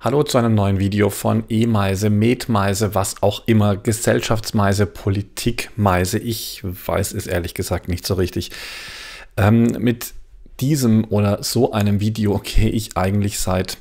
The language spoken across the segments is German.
Hallo zu einem neuen Video von E-Meise, Metmeise, was auch immer, Gesellschaftsmeise, Politikmeise. Ich weiß es ehrlich gesagt nicht so richtig. Ähm, mit diesem oder so einem Video gehe ich eigentlich seit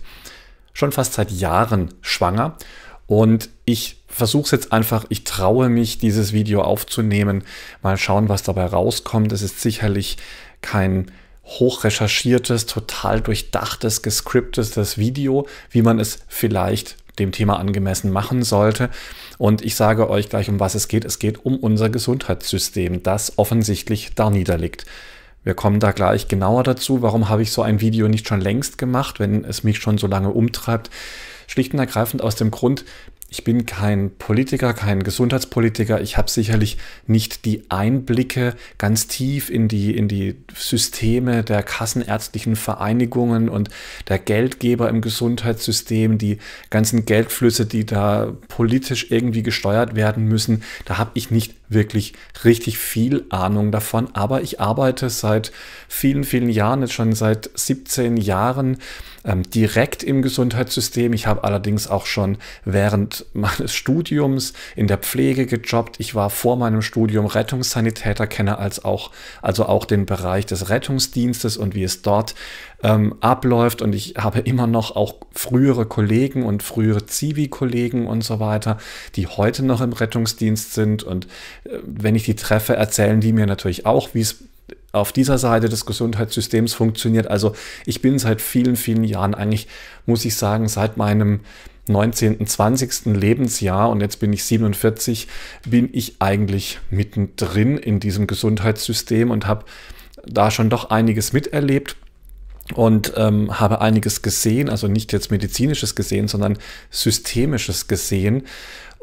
schon fast seit Jahren schwanger und ich versuche es jetzt einfach, ich traue mich, dieses Video aufzunehmen. Mal schauen, was dabei rauskommt. Es ist sicherlich kein hochrecherchiertes, total durchdachtes, gescriptetes Video, wie man es vielleicht dem Thema angemessen machen sollte. Und ich sage euch gleich, um was es geht. Es geht um unser Gesundheitssystem, das offensichtlich da niederliegt. Wir kommen da gleich genauer dazu. Warum habe ich so ein Video nicht schon längst gemacht, wenn es mich schon so lange umtreibt? Schlicht und ergreifend aus dem Grund, ich bin kein Politiker, kein Gesundheitspolitiker. Ich habe sicherlich nicht die Einblicke ganz tief in die, in die Systeme der kassenärztlichen Vereinigungen und der Geldgeber im Gesundheitssystem, die ganzen Geldflüsse, die da politisch irgendwie gesteuert werden müssen. Da habe ich nicht wirklich richtig viel Ahnung davon. Aber ich arbeite seit vielen, vielen Jahren, jetzt schon seit 17 Jahren ähm, direkt im Gesundheitssystem. Ich habe allerdings auch schon während meines Studiums in der Pflege gejobbt. Ich war vor meinem Studium Rettungssanitäter, kenne als auch, also auch den Bereich des Rettungsdienstes und wie es dort ähm, abläuft. Und ich habe immer noch auch frühere Kollegen und frühere Zivi-Kollegen und so weiter, die heute noch im Rettungsdienst sind. Und äh, wenn ich die treffe, erzählen die mir natürlich auch, wie es auf dieser Seite des Gesundheitssystems funktioniert. Also ich bin seit vielen, vielen Jahren eigentlich, muss ich sagen, seit meinem 19., 20. Lebensjahr und jetzt bin ich 47, bin ich eigentlich mittendrin in diesem Gesundheitssystem und habe da schon doch einiges miterlebt und ähm, habe einiges gesehen, also nicht jetzt medizinisches gesehen, sondern systemisches gesehen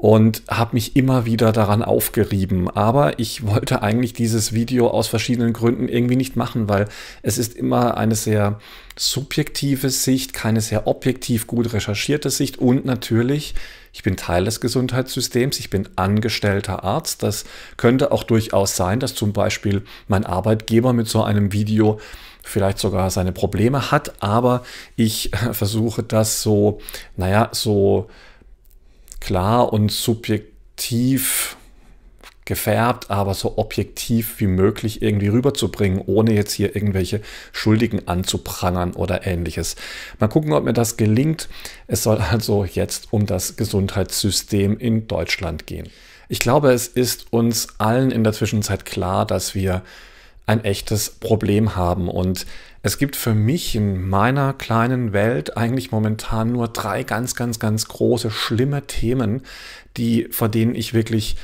und habe mich immer wieder daran aufgerieben. Aber ich wollte eigentlich dieses Video aus verschiedenen Gründen irgendwie nicht machen, weil es ist immer eine sehr subjektive Sicht, keine sehr objektiv gut recherchierte Sicht und natürlich, ich bin Teil des Gesundheitssystems, ich bin angestellter Arzt. Das könnte auch durchaus sein, dass zum Beispiel mein Arbeitgeber mit so einem Video vielleicht sogar seine Probleme hat, aber ich äh, versuche das so, naja, so klar und subjektiv gefärbt, aber so objektiv wie möglich irgendwie rüberzubringen, ohne jetzt hier irgendwelche Schuldigen anzuprangern oder ähnliches. Mal gucken, ob mir das gelingt. Es soll also jetzt um das Gesundheitssystem in Deutschland gehen. Ich glaube, es ist uns allen in der Zwischenzeit klar, dass wir ein echtes Problem haben und es gibt für mich in meiner kleinen Welt eigentlich momentan nur drei ganz, ganz, ganz große, schlimme Themen, die, vor denen ich wirklich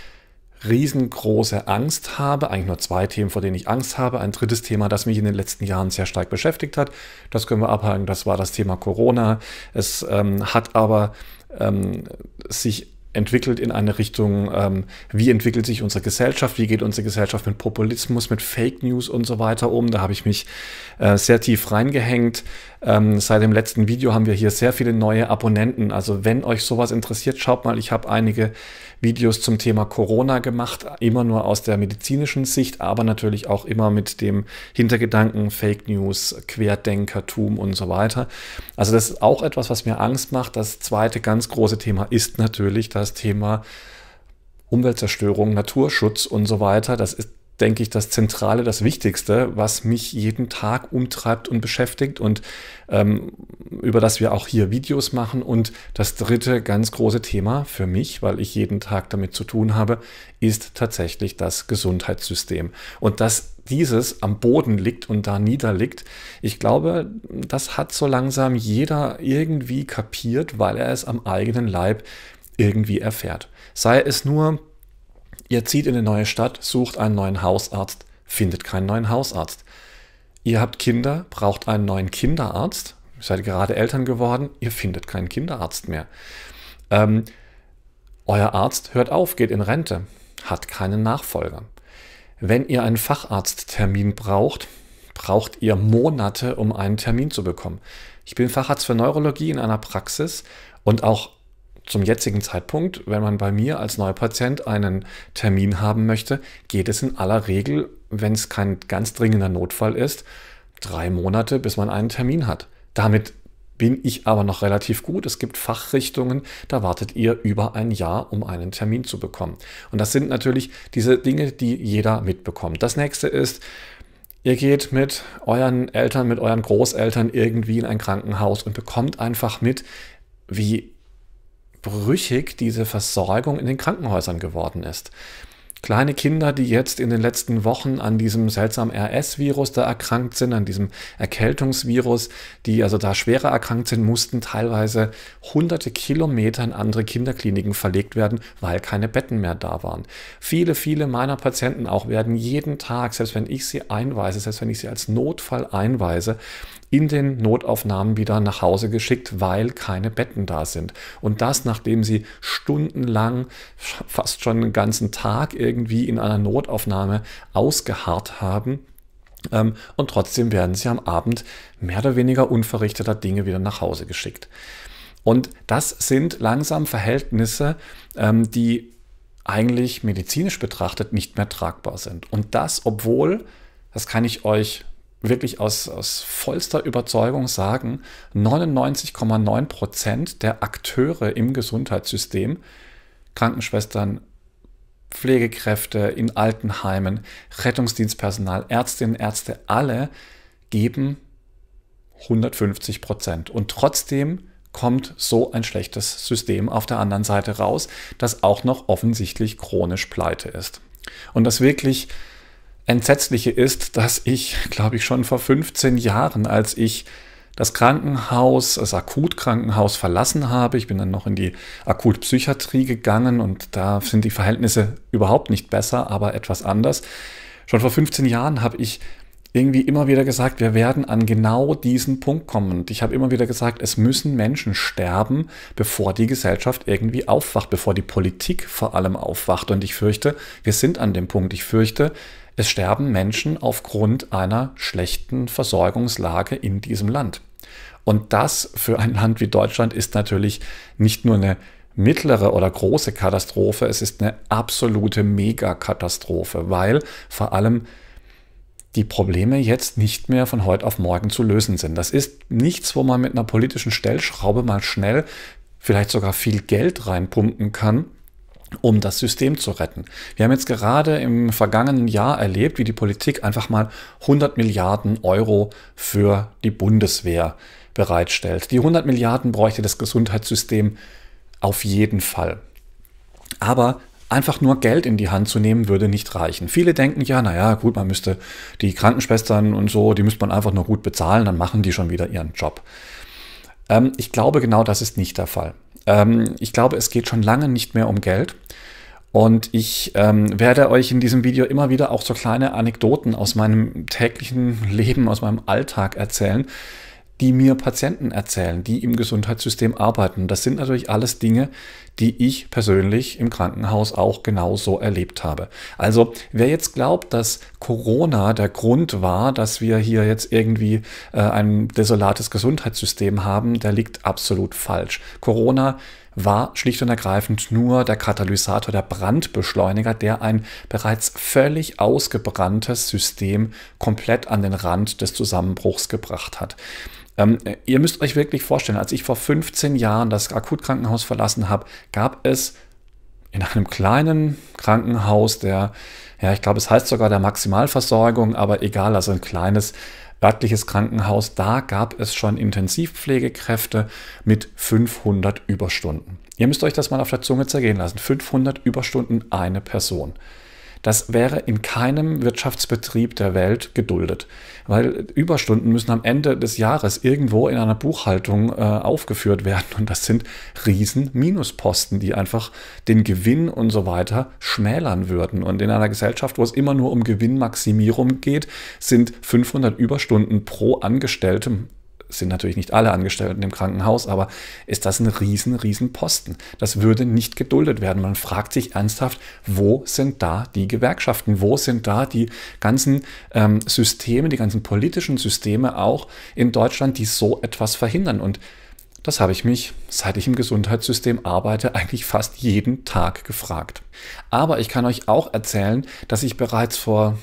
riesengroße Angst habe. Eigentlich nur zwei Themen, vor denen ich Angst habe. Ein drittes Thema, das mich in den letzten Jahren sehr stark beschäftigt hat. Das können wir abhaken. Das war das Thema Corona. Es ähm, hat aber ähm, sich entwickelt in eine Richtung, ähm, wie entwickelt sich unsere Gesellschaft, wie geht unsere Gesellschaft mit Populismus, mit Fake News und so weiter um. Da habe ich mich äh, sehr tief reingehängt, ähm, seit dem letzten Video haben wir hier sehr viele neue Abonnenten. Also wenn euch sowas interessiert, schaut mal, ich habe einige Videos zum Thema Corona gemacht, immer nur aus der medizinischen Sicht, aber natürlich auch immer mit dem Hintergedanken Fake News, Querdenkertum und so weiter. Also das ist auch etwas, was mir Angst macht. Das zweite ganz große Thema ist natürlich das Thema Umweltzerstörung, Naturschutz und so weiter. Das ist denke ich, das Zentrale, das Wichtigste, was mich jeden Tag umtreibt und beschäftigt und ähm, über das wir auch hier Videos machen. Und das dritte ganz große Thema für mich, weil ich jeden Tag damit zu tun habe, ist tatsächlich das Gesundheitssystem. Und dass dieses am Boden liegt und da niederliegt, ich glaube, das hat so langsam jeder irgendwie kapiert, weil er es am eigenen Leib irgendwie erfährt. Sei es nur Ihr zieht in eine neue Stadt, sucht einen neuen Hausarzt, findet keinen neuen Hausarzt. Ihr habt Kinder, braucht einen neuen Kinderarzt, ihr seid gerade Eltern geworden, ihr findet keinen Kinderarzt mehr. Ähm, euer Arzt hört auf, geht in Rente, hat keinen Nachfolger. Wenn ihr einen Facharzttermin braucht, braucht ihr Monate, um einen Termin zu bekommen. Ich bin Facharzt für Neurologie in einer Praxis und auch zum jetzigen Zeitpunkt, wenn man bei mir als Neupatient einen Termin haben möchte, geht es in aller Regel, wenn es kein ganz dringender Notfall ist, drei Monate, bis man einen Termin hat. Damit bin ich aber noch relativ gut. Es gibt Fachrichtungen, da wartet ihr über ein Jahr, um einen Termin zu bekommen. Und das sind natürlich diese Dinge, die jeder mitbekommt. Das nächste ist, Ihr geht mit euren Eltern, mit euren Großeltern irgendwie in ein Krankenhaus und bekommt einfach mit, wie brüchig diese Versorgung in den Krankenhäusern geworden ist. Kleine Kinder, die jetzt in den letzten Wochen an diesem seltsamen RS-Virus da erkrankt sind, an diesem Erkältungsvirus, die also da schwerer erkrankt sind, mussten teilweise hunderte Kilometer in andere Kinderkliniken verlegt werden, weil keine Betten mehr da waren. Viele, viele meiner Patienten auch werden jeden Tag, selbst wenn ich sie einweise, selbst wenn ich sie als Notfall einweise, in den Notaufnahmen wieder nach Hause geschickt, weil keine Betten da sind. Und das, nachdem sie stundenlang, fast schon den ganzen Tag irgendwie in einer Notaufnahme ausgeharrt haben. Ähm, und trotzdem werden sie am Abend mehr oder weniger unverrichteter Dinge wieder nach Hause geschickt. Und das sind langsam Verhältnisse, ähm, die eigentlich medizinisch betrachtet nicht mehr tragbar sind. Und das, obwohl, das kann ich euch wirklich aus, aus vollster Überzeugung sagen, 99,9 Prozent der Akteure im Gesundheitssystem, Krankenschwestern, Pflegekräfte in Altenheimen, Rettungsdienstpersonal, Ärztinnen, Ärzte, alle geben 150 Prozent. Und trotzdem kommt so ein schlechtes System auf der anderen Seite raus, das auch noch offensichtlich chronisch pleite ist. Und das wirklich Entsetzliche ist, dass ich, glaube ich, schon vor 15 Jahren, als ich das Krankenhaus, das Akutkrankenhaus verlassen habe. Ich bin dann noch in die Akutpsychiatrie gegangen und da sind die Verhältnisse überhaupt nicht besser, aber etwas anders. Schon vor 15 Jahren habe ich irgendwie immer wieder gesagt, wir werden an genau diesen Punkt kommen. Und ich habe immer wieder gesagt, es müssen Menschen sterben, bevor die Gesellschaft irgendwie aufwacht, bevor die Politik vor allem aufwacht. Und ich fürchte, wir sind an dem Punkt. Ich fürchte, es sterben Menschen aufgrund einer schlechten Versorgungslage in diesem Land. Und das für ein Land wie Deutschland ist natürlich nicht nur eine mittlere oder große Katastrophe, es ist eine absolute Megakatastrophe, weil vor allem die Probleme jetzt nicht mehr von heute auf morgen zu lösen sind. Das ist nichts, wo man mit einer politischen Stellschraube mal schnell vielleicht sogar viel Geld reinpumpen kann, um das System zu retten. Wir haben jetzt gerade im vergangenen Jahr erlebt, wie die Politik einfach mal 100 Milliarden Euro für die Bundeswehr bereitstellt. Die 100 Milliarden bräuchte das Gesundheitssystem auf jeden Fall. Aber einfach nur Geld in die Hand zu nehmen, würde nicht reichen. Viele denken ja, naja, gut, man müsste die Krankenschwestern und so, die müsste man einfach nur gut bezahlen, dann machen die schon wieder ihren Job. Ähm, ich glaube, genau das ist nicht der Fall. Ähm, ich glaube, es geht schon lange nicht mehr um Geld. Und ich ähm, werde euch in diesem Video immer wieder auch so kleine Anekdoten aus meinem täglichen Leben, aus meinem Alltag erzählen, die mir Patienten erzählen, die im Gesundheitssystem arbeiten. Das sind natürlich alles Dinge, die ich persönlich im Krankenhaus auch genauso erlebt habe. Also wer jetzt glaubt, dass Corona der Grund war, dass wir hier jetzt irgendwie äh, ein desolates Gesundheitssystem haben, der liegt absolut falsch. Corona war schlicht und ergreifend nur der Katalysator, der Brandbeschleuniger, der ein bereits völlig ausgebranntes System komplett an den Rand des Zusammenbruchs gebracht hat. Ähm, ihr müsst euch wirklich vorstellen, als ich vor 15 Jahren das Akutkrankenhaus verlassen habe, gab es in einem kleinen Krankenhaus der, ja, ich glaube, es heißt sogar der Maximalversorgung, aber egal, also ein kleines örtliches Krankenhaus, da gab es schon Intensivpflegekräfte mit 500 Überstunden. Ihr müsst euch das mal auf der Zunge zergehen lassen. 500 Überstunden eine Person. Das wäre in keinem Wirtschaftsbetrieb der Welt geduldet, weil Überstunden müssen am Ende des Jahres irgendwo in einer Buchhaltung äh, aufgeführt werden und das sind riesen Minusposten, die einfach den Gewinn und so weiter schmälern würden. Und in einer Gesellschaft, wo es immer nur um Gewinnmaximierung geht, sind 500 Überstunden pro Angestelltem sind natürlich nicht alle Angestellten im Krankenhaus, aber ist das ein riesen, riesen Posten. Das würde nicht geduldet werden. Man fragt sich ernsthaft, wo sind da die Gewerkschaften? Wo sind da die ganzen ähm, Systeme, die ganzen politischen Systeme auch in Deutschland, die so etwas verhindern? Und das habe ich mich, seit ich im Gesundheitssystem arbeite, eigentlich fast jeden Tag gefragt. Aber ich kann euch auch erzählen, dass ich bereits vor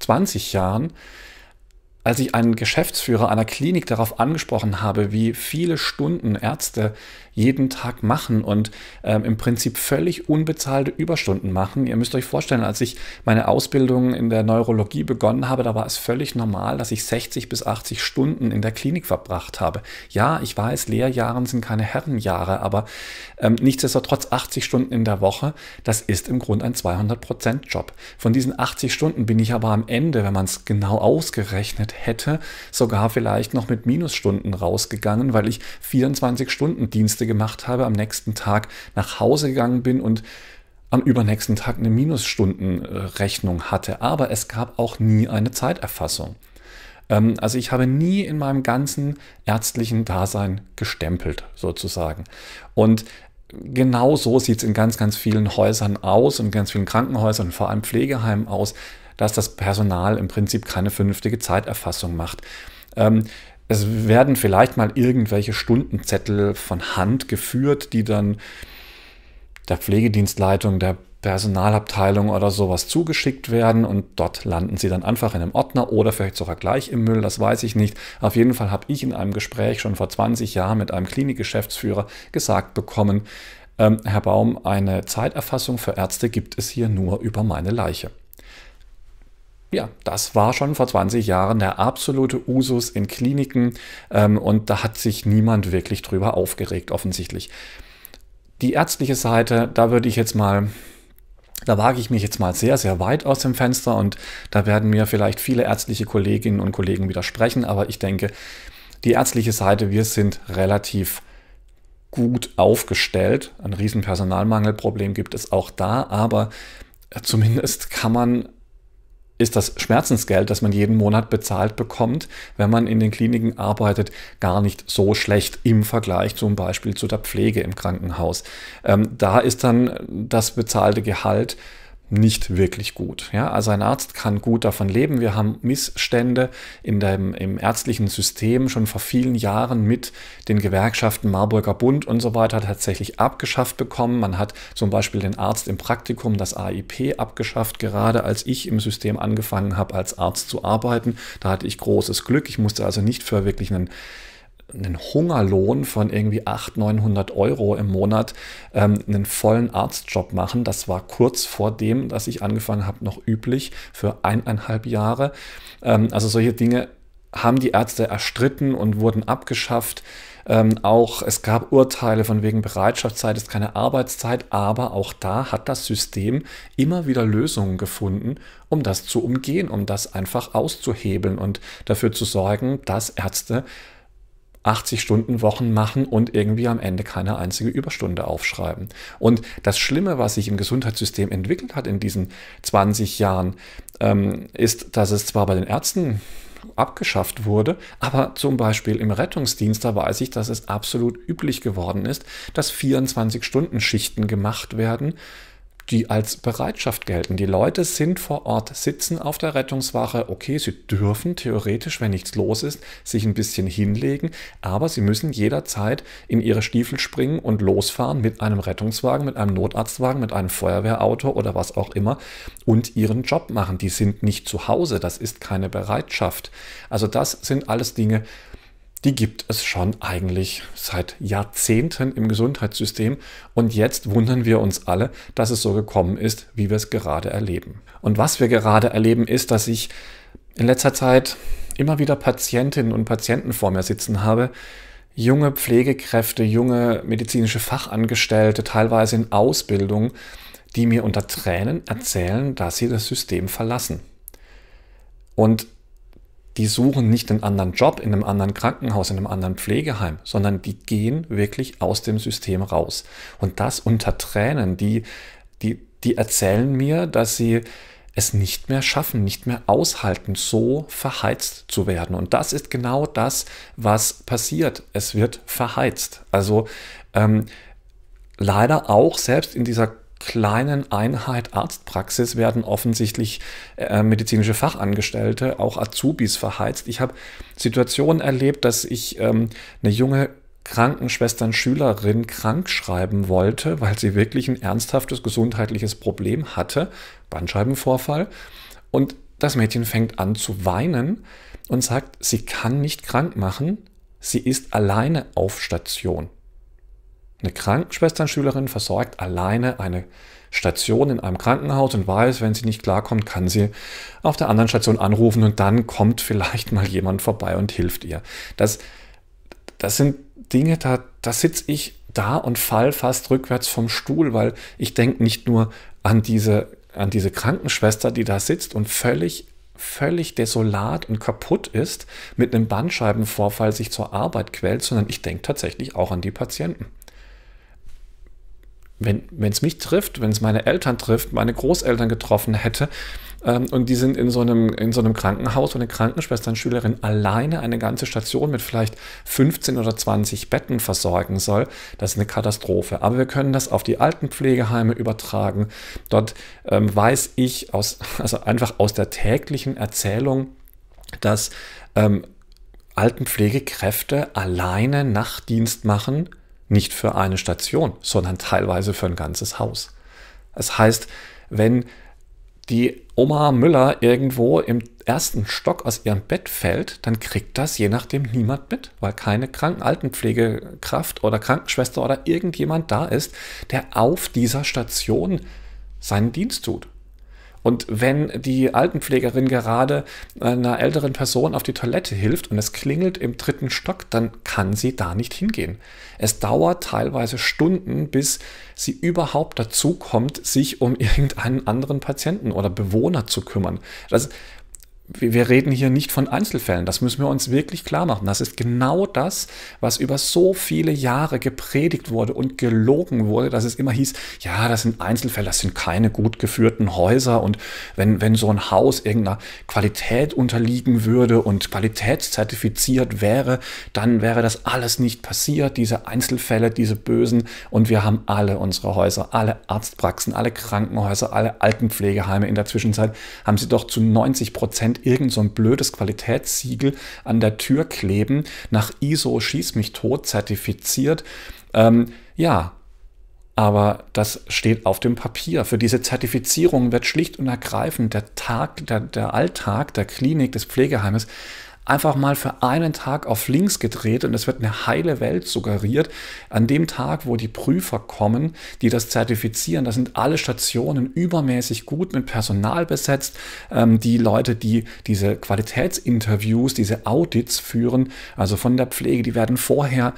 20 Jahren als ich einen Geschäftsführer einer Klinik darauf angesprochen habe, wie viele Stunden Ärzte jeden Tag machen und ähm, im Prinzip völlig unbezahlte Überstunden machen. Ihr müsst euch vorstellen, als ich meine Ausbildung in der Neurologie begonnen habe, da war es völlig normal, dass ich 60 bis 80 Stunden in der Klinik verbracht habe. Ja, ich weiß, Lehrjahren sind keine Herrenjahre, aber ähm, nichtsdestotrotz 80 Stunden in der Woche, das ist im Grunde ein 200%-Job. prozent Von diesen 80 Stunden bin ich aber am Ende, wenn man es genau ausgerechnet hätte, sogar vielleicht noch mit Minusstunden rausgegangen, weil ich 24 Stunden Dienste Liste gemacht habe, am nächsten Tag nach Hause gegangen bin und am übernächsten Tag eine Minusstundenrechnung hatte. Aber es gab auch nie eine Zeiterfassung. Ähm, also ich habe nie in meinem ganzen ärztlichen Dasein gestempelt, sozusagen. Und genau so sieht es in ganz, ganz vielen Häusern aus, und ganz vielen Krankenhäusern, und vor allem Pflegeheimen aus, dass das Personal im Prinzip keine vernünftige Zeiterfassung macht. Ähm, es werden vielleicht mal irgendwelche Stundenzettel von Hand geführt, die dann der Pflegedienstleitung, der Personalabteilung oder sowas zugeschickt werden und dort landen sie dann einfach in einem Ordner oder vielleicht sogar gleich im Müll, das weiß ich nicht. Auf jeden Fall habe ich in einem Gespräch schon vor 20 Jahren mit einem Klinikgeschäftsführer gesagt bekommen, ähm, Herr Baum, eine Zeiterfassung für Ärzte gibt es hier nur über meine Leiche. Ja, das war schon vor 20 Jahren der absolute Usus in Kliniken ähm, und da hat sich niemand wirklich drüber aufgeregt, offensichtlich. Die ärztliche Seite, da würde ich jetzt mal da wage ich mich jetzt mal sehr, sehr weit aus dem Fenster und da werden mir vielleicht viele ärztliche Kolleginnen und Kollegen widersprechen, aber ich denke, die ärztliche Seite, wir sind relativ gut aufgestellt. Ein Riesenpersonalmangelproblem gibt es auch da, aber zumindest kann man ist das Schmerzensgeld, das man jeden Monat bezahlt bekommt, wenn man in den Kliniken arbeitet, gar nicht so schlecht im Vergleich zum Beispiel zu der Pflege im Krankenhaus. Ähm, da ist dann das bezahlte Gehalt nicht wirklich gut. Ja? Also ein Arzt kann gut davon leben. Wir haben Missstände in dem, im ärztlichen System schon vor vielen Jahren mit den Gewerkschaften Marburger Bund und so weiter tatsächlich abgeschafft bekommen. Man hat zum Beispiel den Arzt im Praktikum, das AIP, abgeschafft, gerade als ich im System angefangen habe, als Arzt zu arbeiten. Da hatte ich großes Glück. Ich musste also nicht für wirklich einen einen Hungerlohn von irgendwie 800, 900 Euro im Monat ähm, einen vollen Arztjob machen. Das war kurz vor dem, dass ich angefangen habe, noch üblich für eineinhalb Jahre. Ähm, also solche Dinge haben die Ärzte erstritten und wurden abgeschafft. Ähm, auch es gab Urteile von wegen Bereitschaftszeit ist keine Arbeitszeit, aber auch da hat das System immer wieder Lösungen gefunden, um das zu umgehen, um das einfach auszuhebeln und dafür zu sorgen, dass Ärzte 80-Stunden-Wochen machen und irgendwie am Ende keine einzige Überstunde aufschreiben. Und das Schlimme, was sich im Gesundheitssystem entwickelt hat in diesen 20 Jahren, ähm, ist, dass es zwar bei den Ärzten abgeschafft wurde, aber zum Beispiel im Rettungsdienst, da weiß ich, dass es absolut üblich geworden ist, dass 24-Stunden-Schichten gemacht werden, die als Bereitschaft gelten. Die Leute sind vor Ort, sitzen auf der Rettungswache. Okay, sie dürfen theoretisch, wenn nichts los ist, sich ein bisschen hinlegen, aber sie müssen jederzeit in ihre Stiefel springen und losfahren mit einem Rettungswagen, mit einem Notarztwagen, mit einem Feuerwehrauto oder was auch immer und ihren Job machen. Die sind nicht zu Hause, das ist keine Bereitschaft. Also das sind alles Dinge, die die gibt es schon eigentlich seit Jahrzehnten im Gesundheitssystem und jetzt wundern wir uns alle, dass es so gekommen ist, wie wir es gerade erleben. Und was wir gerade erleben ist, dass ich in letzter Zeit immer wieder Patientinnen und Patienten vor mir sitzen habe, junge Pflegekräfte, junge medizinische Fachangestellte, teilweise in Ausbildung, die mir unter Tränen erzählen, dass sie das System verlassen. Und die suchen nicht einen anderen Job in einem anderen Krankenhaus, in einem anderen Pflegeheim, sondern die gehen wirklich aus dem System raus. Und das unter Tränen, die, die, die erzählen mir, dass sie es nicht mehr schaffen, nicht mehr aushalten, so verheizt zu werden. Und das ist genau das, was passiert. Es wird verheizt. Also ähm, leider auch selbst in dieser kleinen Einheit Arztpraxis werden offensichtlich äh, medizinische Fachangestellte, auch Azubis verheizt. Ich habe Situationen erlebt, dass ich ähm, eine junge Krankenschwestern Schülerin krank schreiben wollte, weil sie wirklich ein ernsthaftes gesundheitliches Problem hatte, Bandscheibenvorfall. Und das Mädchen fängt an zu weinen und sagt, sie kann nicht krank machen, sie ist alleine auf Station. Eine Krankenschwesternschülerin versorgt alleine eine Station in einem Krankenhaus und weiß, wenn sie nicht klarkommt, kann sie auf der anderen Station anrufen und dann kommt vielleicht mal jemand vorbei und hilft ihr. Das, das sind Dinge, da, da sitze ich da und fall fast rückwärts vom Stuhl, weil ich denke nicht nur an diese, an diese Krankenschwester, die da sitzt und völlig völlig desolat und kaputt ist, mit einem Bandscheibenvorfall sich zur Arbeit quält, sondern ich denke tatsächlich auch an die Patienten wenn es mich trifft, wenn es meine Eltern trifft, meine Großeltern getroffen hätte ähm, und die sind in so, einem, in so einem Krankenhaus und eine Krankenschwester, eine Schülerin alleine eine ganze Station mit vielleicht 15 oder 20 Betten versorgen soll, das ist eine Katastrophe. Aber wir können das auf die Altenpflegeheime übertragen. Dort ähm, weiß ich aus, also einfach aus der täglichen Erzählung, dass ähm, Altenpflegekräfte alleine Nachtdienst machen nicht für eine Station, sondern teilweise für ein ganzes Haus. Das heißt, wenn die Oma Müller irgendwo im ersten Stock aus ihrem Bett fällt, dann kriegt das je nachdem niemand mit, weil keine Kranken Altenpflegekraft oder Krankenschwester oder irgendjemand da ist, der auf dieser Station seinen Dienst tut. Und wenn die Altenpflegerin gerade äh, einer älteren Person auf die Toilette hilft und es klingelt im dritten Stock, dann kann sie da nicht hingehen. Es dauert teilweise Stunden, bis sie überhaupt dazu kommt, sich um irgendeinen anderen Patienten oder Bewohner zu kümmern. Das wir reden hier nicht von Einzelfällen, das müssen wir uns wirklich klar machen. Das ist genau das, was über so viele Jahre gepredigt wurde und gelogen wurde, dass es immer hieß, ja, das sind Einzelfälle, das sind keine gut geführten Häuser und wenn, wenn so ein Haus irgendeiner Qualität unterliegen würde und qualitätszertifiziert wäre, dann wäre das alles nicht passiert, diese Einzelfälle, diese Bösen und wir haben alle unsere Häuser, alle Arztpraxen, alle Krankenhäuser, alle Altenpflegeheime in der Zwischenzeit, haben sie doch zu 90 Prozent Prozent irgend so ein blödes Qualitätssiegel an der Tür kleben, nach ISO schieß mich tot zertifiziert. Ähm, ja, aber das steht auf dem Papier. Für diese Zertifizierung wird schlicht und ergreifend der Tag, der, der Alltag der Klinik, des Pflegeheimes einfach mal für einen Tag auf links gedreht und es wird eine heile Welt suggeriert. An dem Tag, wo die Prüfer kommen, die das zertifizieren, da sind alle Stationen übermäßig gut mit Personal besetzt. Ähm, die Leute, die diese Qualitätsinterviews, diese Audits führen, also von der Pflege, die werden vorher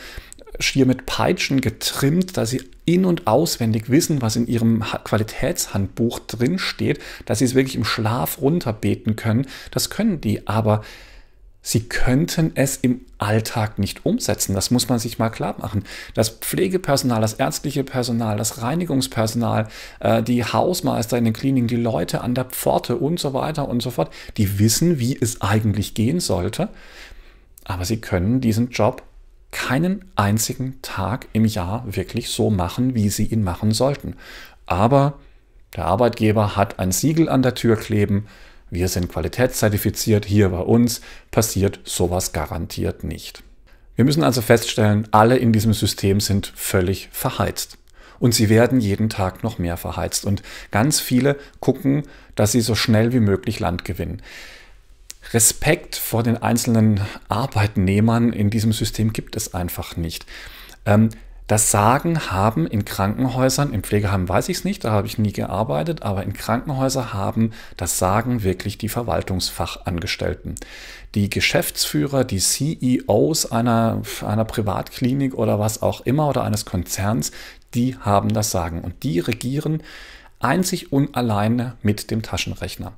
schier mit Peitschen getrimmt, dass sie in- und auswendig wissen, was in ihrem Qualitätshandbuch drinsteht, dass sie es wirklich im Schlaf runterbeten können. Das können die aber Sie könnten es im Alltag nicht umsetzen. Das muss man sich mal klar machen. Das Pflegepersonal, das ärztliche Personal, das Reinigungspersonal, äh, die Hausmeister in den Kliniken, die Leute an der Pforte und so weiter und so fort, die wissen, wie es eigentlich gehen sollte. Aber sie können diesen Job keinen einzigen Tag im Jahr wirklich so machen, wie sie ihn machen sollten. Aber der Arbeitgeber hat ein Siegel an der Tür kleben, wir sind qualitätszertifiziert, hier bei uns passiert sowas garantiert nicht. Wir müssen also feststellen, alle in diesem System sind völlig verheizt. Und sie werden jeden Tag noch mehr verheizt. Und ganz viele gucken, dass sie so schnell wie möglich Land gewinnen. Respekt vor den einzelnen Arbeitnehmern in diesem System gibt es einfach nicht. Ähm, das Sagen haben in Krankenhäusern, im Pflegeheim weiß ich es nicht, da habe ich nie gearbeitet, aber in Krankenhäusern haben das Sagen wirklich die Verwaltungsfachangestellten. Die Geschäftsführer, die CEOs einer, einer Privatklinik oder was auch immer oder eines Konzerns, die haben das Sagen und die regieren einzig und alleine mit dem Taschenrechner.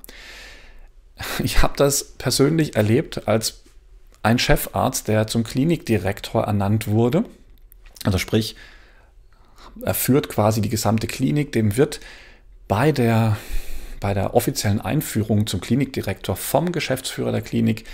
Ich habe das persönlich erlebt als ein Chefarzt, der zum Klinikdirektor ernannt wurde also sprich, er führt quasi die gesamte Klinik, dem wird bei der, bei der offiziellen Einführung zum Klinikdirektor vom Geschäftsführer der Klinik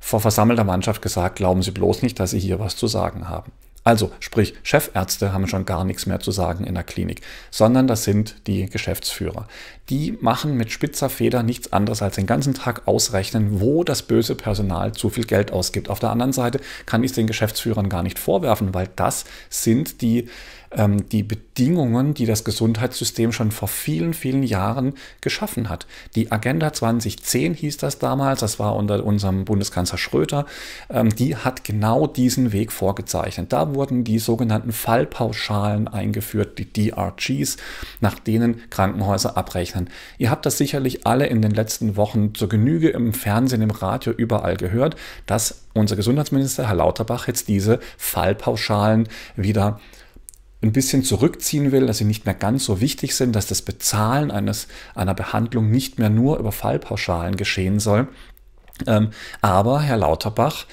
vor versammelter Mannschaft gesagt, glauben Sie bloß nicht, dass Sie hier was zu sagen haben. Also sprich, Chefärzte haben schon gar nichts mehr zu sagen in der Klinik, sondern das sind die Geschäftsführer. Die machen mit spitzer Feder nichts anderes als den ganzen Tag ausrechnen, wo das böse Personal zu viel Geld ausgibt. Auf der anderen Seite kann ich es den Geschäftsführern gar nicht vorwerfen, weil das sind die ähm, die Bedingungen, die das Gesundheitssystem schon vor vielen, vielen Jahren geschaffen hat. Die Agenda 2010 hieß das damals, das war unter unserem Bundeskanzler Schröter, ähm, die hat genau diesen Weg vorgezeichnet. Da wurden die sogenannten Fallpauschalen eingeführt, die DRGs, nach denen Krankenhäuser abrechnen. Ihr habt das sicherlich alle in den letzten Wochen zur Genüge im Fernsehen, im Radio, überall gehört, dass unser Gesundheitsminister Herr Lauterbach jetzt diese Fallpauschalen wieder ein bisschen zurückziehen will, dass sie nicht mehr ganz so wichtig sind, dass das Bezahlen eines, einer Behandlung nicht mehr nur über Fallpauschalen geschehen soll. Ähm, aber Herr Lauterbach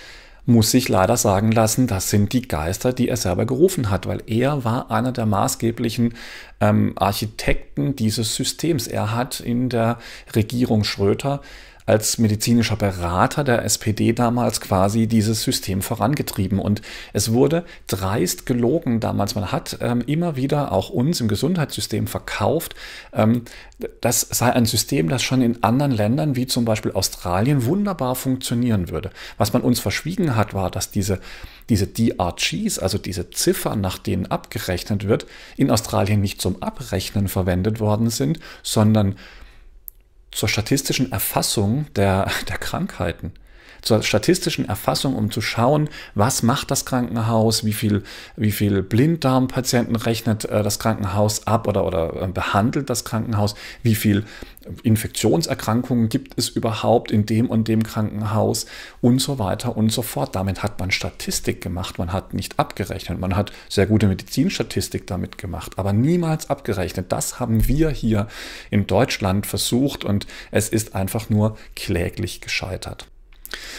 muss sich leider sagen lassen, das sind die Geister, die er selber gerufen hat, weil er war einer der maßgeblichen ähm, Architekten dieses Systems. Er hat in der Regierung Schröter als medizinischer Berater der SPD damals quasi dieses System vorangetrieben. Und es wurde dreist gelogen damals. Man hat ähm, immer wieder auch uns im Gesundheitssystem verkauft, ähm, das sei ein System, das schon in anderen Ländern wie zum Beispiel Australien wunderbar funktionieren würde. Was man uns verschwiegen hat, war, dass diese diese DRGs, also diese Ziffern, nach denen abgerechnet wird, in Australien nicht zum Abrechnen verwendet worden sind, sondern zur statistischen Erfassung der, der Krankheiten zur statistischen Erfassung, um zu schauen, was macht das Krankenhaus, wie viel, wie viel Blinddarmpatienten rechnet äh, das Krankenhaus ab oder, oder äh, behandelt das Krankenhaus, wie viel Infektionserkrankungen gibt es überhaupt in dem und dem Krankenhaus und so weiter und so fort. Damit hat man Statistik gemacht, man hat nicht abgerechnet, man hat sehr gute Medizinstatistik damit gemacht, aber niemals abgerechnet. Das haben wir hier in Deutschland versucht und es ist einfach nur kläglich gescheitert.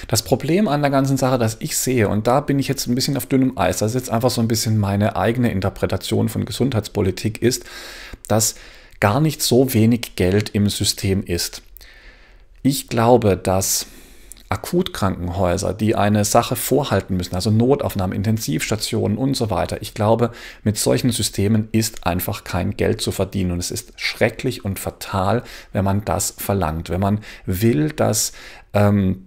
Das Problem an der ganzen Sache, das ich sehe, und da bin ich jetzt ein bisschen auf dünnem Eis, das ist jetzt einfach so ein bisschen meine eigene Interpretation von Gesundheitspolitik, ist, dass gar nicht so wenig Geld im System ist. Ich glaube, dass Akutkrankenhäuser, die eine Sache vorhalten müssen, also Notaufnahmen, Intensivstationen und so weiter. Ich glaube, mit solchen Systemen ist einfach kein Geld zu verdienen und es ist schrecklich und fatal, wenn man das verlangt, wenn man will, dass ähm,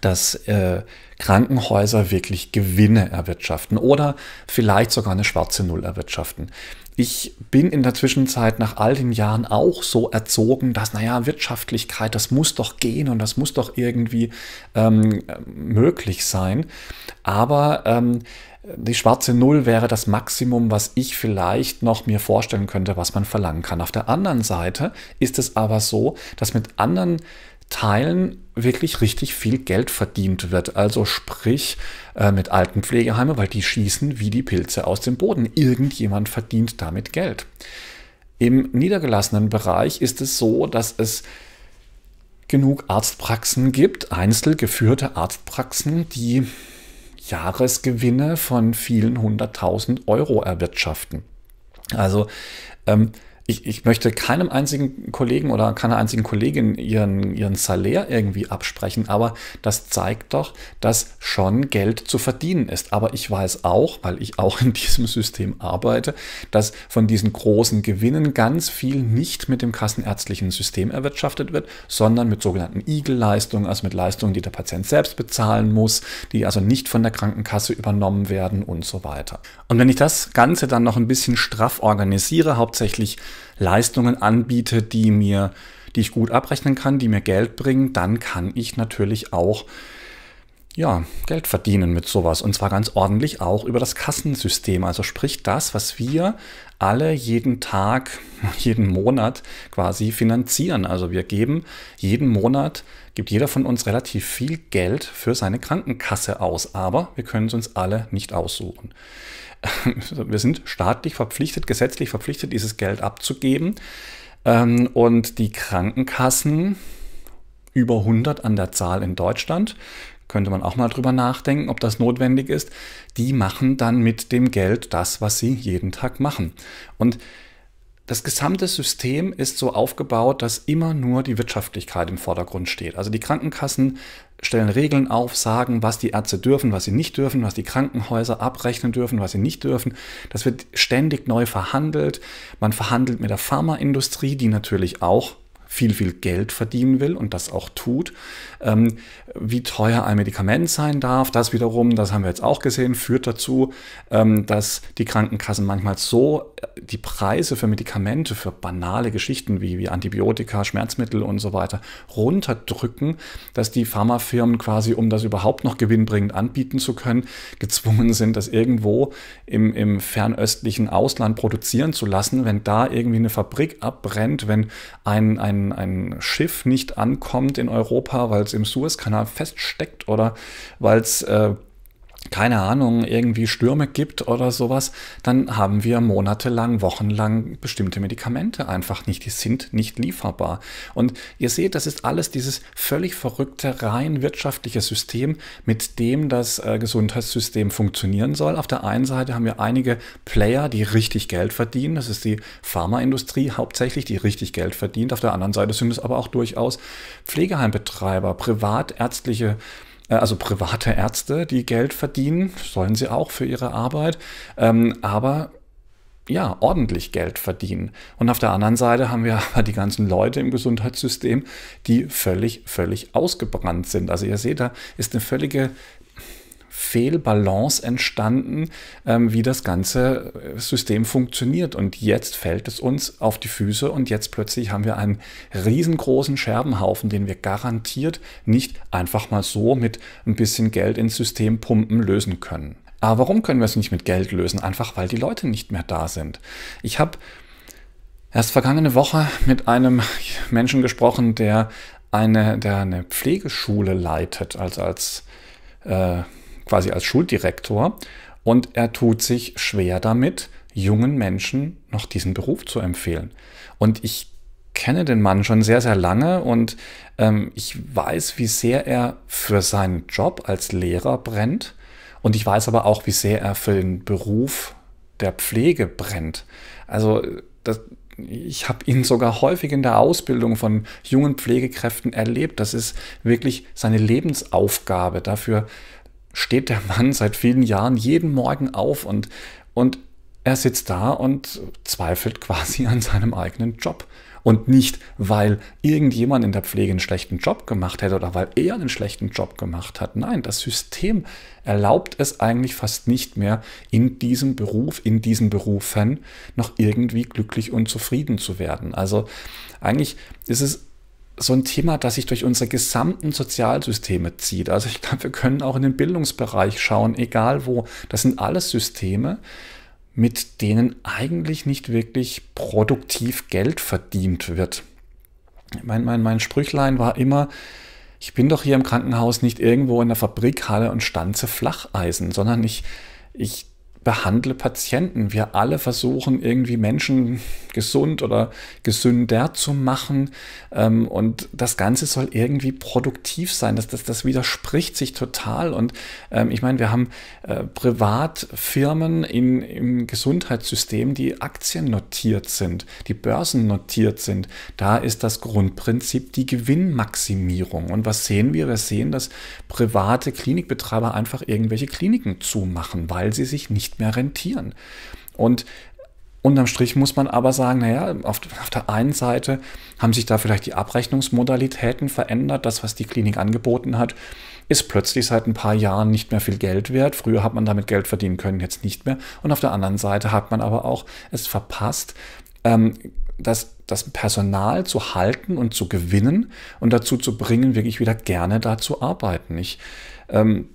dass äh, Krankenhäuser wirklich Gewinne erwirtschaften oder vielleicht sogar eine schwarze Null erwirtschaften. Ich bin in der Zwischenzeit nach all den Jahren auch so erzogen, dass, naja, Wirtschaftlichkeit, das muss doch gehen und das muss doch irgendwie ähm, möglich sein. Aber ähm, die schwarze Null wäre das Maximum, was ich vielleicht noch mir vorstellen könnte, was man verlangen kann. Auf der anderen Seite ist es aber so, dass mit anderen Teilen wirklich richtig viel Geld verdient wird. Also sprich äh, mit Altenpflegeheime, weil die schießen wie die Pilze aus dem Boden. Irgendjemand verdient damit Geld. Im niedergelassenen Bereich ist es so, dass es genug Arztpraxen gibt, einzelgeführte Arztpraxen, die Jahresgewinne von vielen hunderttausend Euro erwirtschaften. Also ähm, ich, ich möchte keinem einzigen Kollegen oder keiner einzigen Kollegin ihren, ihren Salär irgendwie absprechen, aber das zeigt doch, dass schon Geld zu verdienen ist. Aber ich weiß auch, weil ich auch in diesem System arbeite, dass von diesen großen Gewinnen ganz viel nicht mit dem kassenärztlichen System erwirtschaftet wird, sondern mit sogenannten Igel-Leistungen, also mit Leistungen, die der Patient selbst bezahlen muss, die also nicht von der Krankenkasse übernommen werden und so weiter. Und wenn ich das Ganze dann noch ein bisschen straff organisiere, hauptsächlich Leistungen anbiete, die mir, die ich gut abrechnen kann, die mir Geld bringen, dann kann ich natürlich auch ja, Geld verdienen mit sowas. Und zwar ganz ordentlich auch über das Kassensystem. Also sprich das, was wir alle jeden Tag, jeden Monat quasi finanzieren. Also wir geben jeden Monat, gibt jeder von uns relativ viel Geld für seine Krankenkasse aus. Aber wir können es uns alle nicht aussuchen. wir sind staatlich verpflichtet, gesetzlich verpflichtet, dieses Geld abzugeben. Ähm, und die Krankenkassen, über 100 an der Zahl in Deutschland, könnte man auch mal drüber nachdenken, ob das notwendig ist, die machen dann mit dem Geld das, was sie jeden Tag machen. Und das gesamte System ist so aufgebaut, dass immer nur die Wirtschaftlichkeit im Vordergrund steht. Also die Krankenkassen stellen Regeln auf, sagen, was die Ärzte dürfen, was sie nicht dürfen, was die Krankenhäuser abrechnen dürfen, was sie nicht dürfen. Das wird ständig neu verhandelt. Man verhandelt mit der Pharmaindustrie, die natürlich auch viel, viel Geld verdienen will und das auch tut. Ähm, wie teuer ein Medikament sein darf. Das wiederum, das haben wir jetzt auch gesehen, führt dazu, ähm, dass die Krankenkassen manchmal so äh, die Preise für Medikamente, für banale Geschichten wie, wie Antibiotika, Schmerzmittel und so weiter runterdrücken, dass die Pharmafirmen quasi, um das überhaupt noch gewinnbringend anbieten zu können, gezwungen sind, das irgendwo im, im fernöstlichen Ausland produzieren zu lassen. Wenn da irgendwie eine Fabrik abbrennt, wenn ein, ein, ein Schiff nicht ankommt in Europa, weil es im Suezkanal feststeckt oder weil es äh, keine Ahnung, irgendwie Stürme gibt oder sowas, dann haben wir monatelang, wochenlang bestimmte Medikamente einfach nicht. Die sind nicht lieferbar. Und ihr seht, das ist alles dieses völlig verrückte, rein wirtschaftliche System, mit dem das äh, Gesundheitssystem funktionieren soll. Auf der einen Seite haben wir einige Player, die richtig Geld verdienen. Das ist die Pharmaindustrie hauptsächlich, die richtig Geld verdient. Auf der anderen Seite sind es aber auch durchaus Pflegeheimbetreiber, privatärztliche äh, also private Ärzte, die Geld verdienen, sollen sie auch für ihre Arbeit, ähm, aber ja, ordentlich Geld verdienen. Und auf der anderen Seite haben wir aber die ganzen Leute im Gesundheitssystem, die völlig, völlig ausgebrannt sind. Also ihr seht, da ist eine völlige Fehlbalance entstanden, ähm, wie das ganze äh, System funktioniert. Und jetzt fällt es uns auf die Füße und jetzt plötzlich haben wir einen riesengroßen Scherbenhaufen, den wir garantiert nicht einfach mal so mit ein bisschen Geld ins System pumpen lösen können. Aber warum können wir es nicht mit Geld lösen? Einfach weil die Leute nicht mehr da sind. Ich habe erst vergangene Woche mit einem Menschen gesprochen, der eine, der eine Pflegeschule leitet, also als äh, quasi als Schuldirektor. Und er tut sich schwer damit, jungen Menschen noch diesen Beruf zu empfehlen. Und ich kenne den Mann schon sehr, sehr lange und ähm, ich weiß, wie sehr er für seinen Job als Lehrer brennt. Und ich weiß aber auch, wie sehr er für den Beruf der Pflege brennt. Also das, ich habe ihn sogar häufig in der Ausbildung von jungen Pflegekräften erlebt. Das ist wirklich seine Lebensaufgabe. Dafür steht der Mann seit vielen Jahren jeden Morgen auf und, und er sitzt da und zweifelt quasi an seinem eigenen Job. Und nicht, weil irgendjemand in der Pflege einen schlechten Job gemacht hätte oder weil er einen schlechten Job gemacht hat. Nein, das System erlaubt es eigentlich fast nicht mehr, in diesem Beruf, in diesen Berufen noch irgendwie glücklich und zufrieden zu werden. Also eigentlich ist es so ein Thema, das sich durch unsere gesamten Sozialsysteme zieht. Also ich glaube, wir können auch in den Bildungsbereich schauen, egal wo. Das sind alles Systeme, mit denen eigentlich nicht wirklich produktiv Geld verdient wird. Mein, mein, mein Sprüchlein war immer, ich bin doch hier im Krankenhaus nicht irgendwo in der Fabrikhalle und stanze Flacheisen, sondern ich, ich behandle Patienten. Wir alle versuchen irgendwie Menschen gesund oder gesünder zu machen. Ähm, und das Ganze soll irgendwie produktiv sein. Das, das, das widerspricht sich total. Und ähm, ich meine, wir haben äh, Privatfirmen in, im Gesundheitssystem, die Aktien notiert sind, die Börsen notiert sind. Da ist das Grundprinzip die Gewinnmaximierung. Und was sehen wir? Wir sehen, dass private Klinikbetreiber einfach irgendwelche Kliniken zumachen, weil sie sich nicht mehr rentieren. Und Unterm Strich muss man aber sagen, naja, auf, auf, der einen Seite haben sich da vielleicht die Abrechnungsmodalitäten verändert. Das, was die Klinik angeboten hat, ist plötzlich seit ein paar Jahren nicht mehr viel Geld wert. Früher hat man damit Geld verdienen können, jetzt nicht mehr. Und auf der anderen Seite hat man aber auch es verpasst, ähm, das, das Personal zu halten und zu gewinnen und dazu zu bringen, wirklich wieder gerne da zu arbeiten. Ich ähm,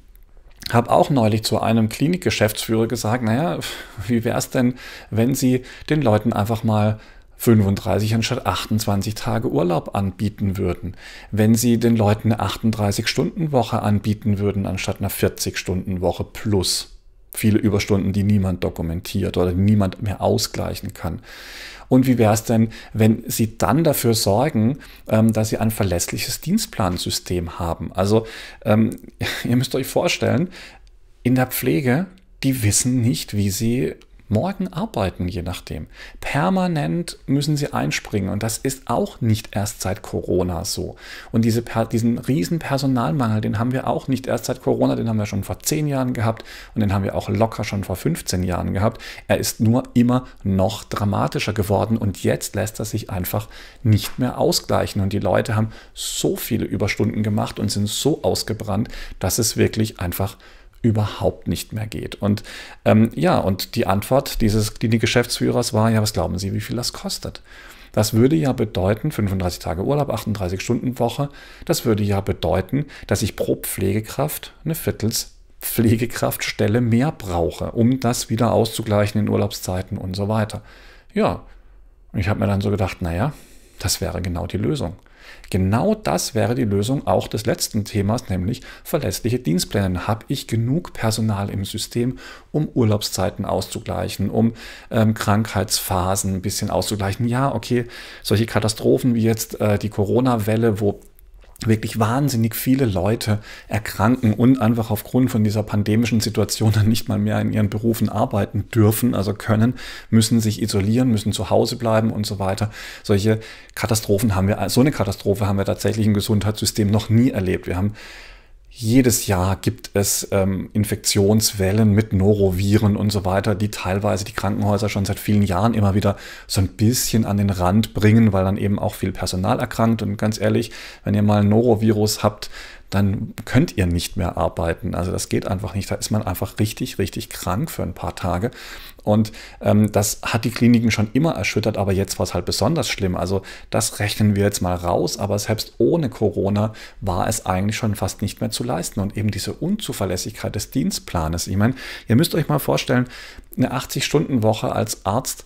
habe auch neulich zu einem Klinikgeschäftsführer gesagt, naja, wie wäre es denn, wenn Sie den Leuten einfach mal 35 anstatt 28 Tage Urlaub anbieten würden, wenn sie den Leuten eine 38-Stunden-Woche anbieten würden anstatt einer 40-Stunden-Woche plus viele Überstunden, die niemand dokumentiert oder niemand mehr ausgleichen kann. Und wie wäre es denn, wenn Sie dann dafür sorgen, ähm, dass Sie ein verlässliches Dienstplansystem haben? Also ähm, ihr müsst euch vorstellen, in der Pflege, die wissen nicht, wie sie morgen arbeiten, je nachdem. Permanent müssen sie einspringen und das ist auch nicht erst seit Corona so. Und diese, diesen riesen Personalmangel, den haben wir auch nicht erst seit Corona, den haben wir schon vor zehn Jahren gehabt und den haben wir auch locker schon vor 15 Jahren gehabt. Er ist nur immer noch dramatischer geworden und jetzt lässt er sich einfach nicht mehr ausgleichen und die Leute haben so viele Überstunden gemacht und sind so ausgebrannt, dass es wirklich einfach überhaupt nicht mehr geht. Und ähm, ja, und die Antwort dieses Klinikgeschäftsführers war, ja, was glauben Sie, wie viel das kostet? Das würde ja bedeuten, 35 Tage Urlaub, 38 Stunden Woche, das würde ja bedeuten, dass ich pro Pflegekraft eine Viertelspflegekraftstelle mehr brauche, um das wieder auszugleichen in Urlaubszeiten und so weiter. Ja, ich habe mir dann so gedacht, naja, das wäre genau die Lösung. Genau das wäre die Lösung auch des letzten Themas, nämlich verlässliche Dienstpläne. Habe ich genug Personal im System, um Urlaubszeiten auszugleichen, um ähm, Krankheitsphasen ein bisschen auszugleichen? Ja, okay, solche Katastrophen wie jetzt äh, die Corona-Welle, wo wirklich wahnsinnig viele Leute erkranken und einfach aufgrund von dieser pandemischen Situation dann nicht mal mehr in ihren Berufen arbeiten dürfen, also können, müssen sich isolieren, müssen zu Hause bleiben und so weiter. Solche Katastrophen haben wir, so eine Katastrophe haben wir tatsächlich im Gesundheitssystem noch nie erlebt. Wir haben jedes Jahr gibt es ähm, Infektionswellen mit Noroviren und so weiter, die teilweise die Krankenhäuser schon seit vielen Jahren immer wieder so ein bisschen an den Rand bringen, weil dann eben auch viel Personal erkrankt. Und ganz ehrlich, wenn ihr mal ein Norovirus habt, dann könnt ihr nicht mehr arbeiten. Also das geht einfach nicht. Da ist man einfach richtig, richtig krank für ein paar Tage. Und ähm, das hat die Kliniken schon immer erschüttert, aber jetzt war es halt besonders schlimm. Also das rechnen wir jetzt mal raus, aber selbst ohne Corona war es eigentlich schon fast nicht mehr zu leisten. Und eben diese Unzuverlässigkeit des Dienstplanes. Ich meine, ihr müsst euch mal vorstellen, eine 80-Stunden-Woche als Arzt,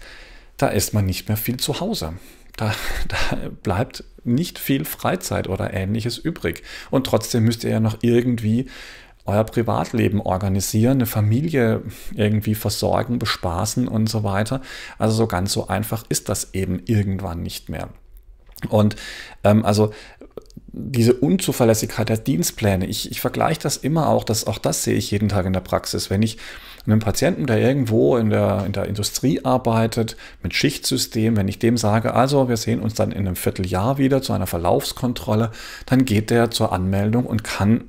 da ist man nicht mehr viel zu Hause. Da, da, bleibt nicht viel Freizeit oder ähnliches übrig. Und trotzdem müsst ihr ja noch irgendwie euer Privatleben organisieren, eine Familie irgendwie versorgen, bespaßen und so weiter. Also so ganz so einfach ist das eben irgendwann nicht mehr. Und ähm, also diese Unzuverlässigkeit der Dienstpläne, ich, ich vergleiche das immer auch, dass auch das sehe ich jeden Tag in der Praxis. Wenn ich einem Patienten, der irgendwo in der, in der Industrie arbeitet, mit Schichtsystem, wenn ich dem sage, also wir sehen uns dann in einem Vierteljahr wieder zu einer Verlaufskontrolle, dann geht der zur Anmeldung und kann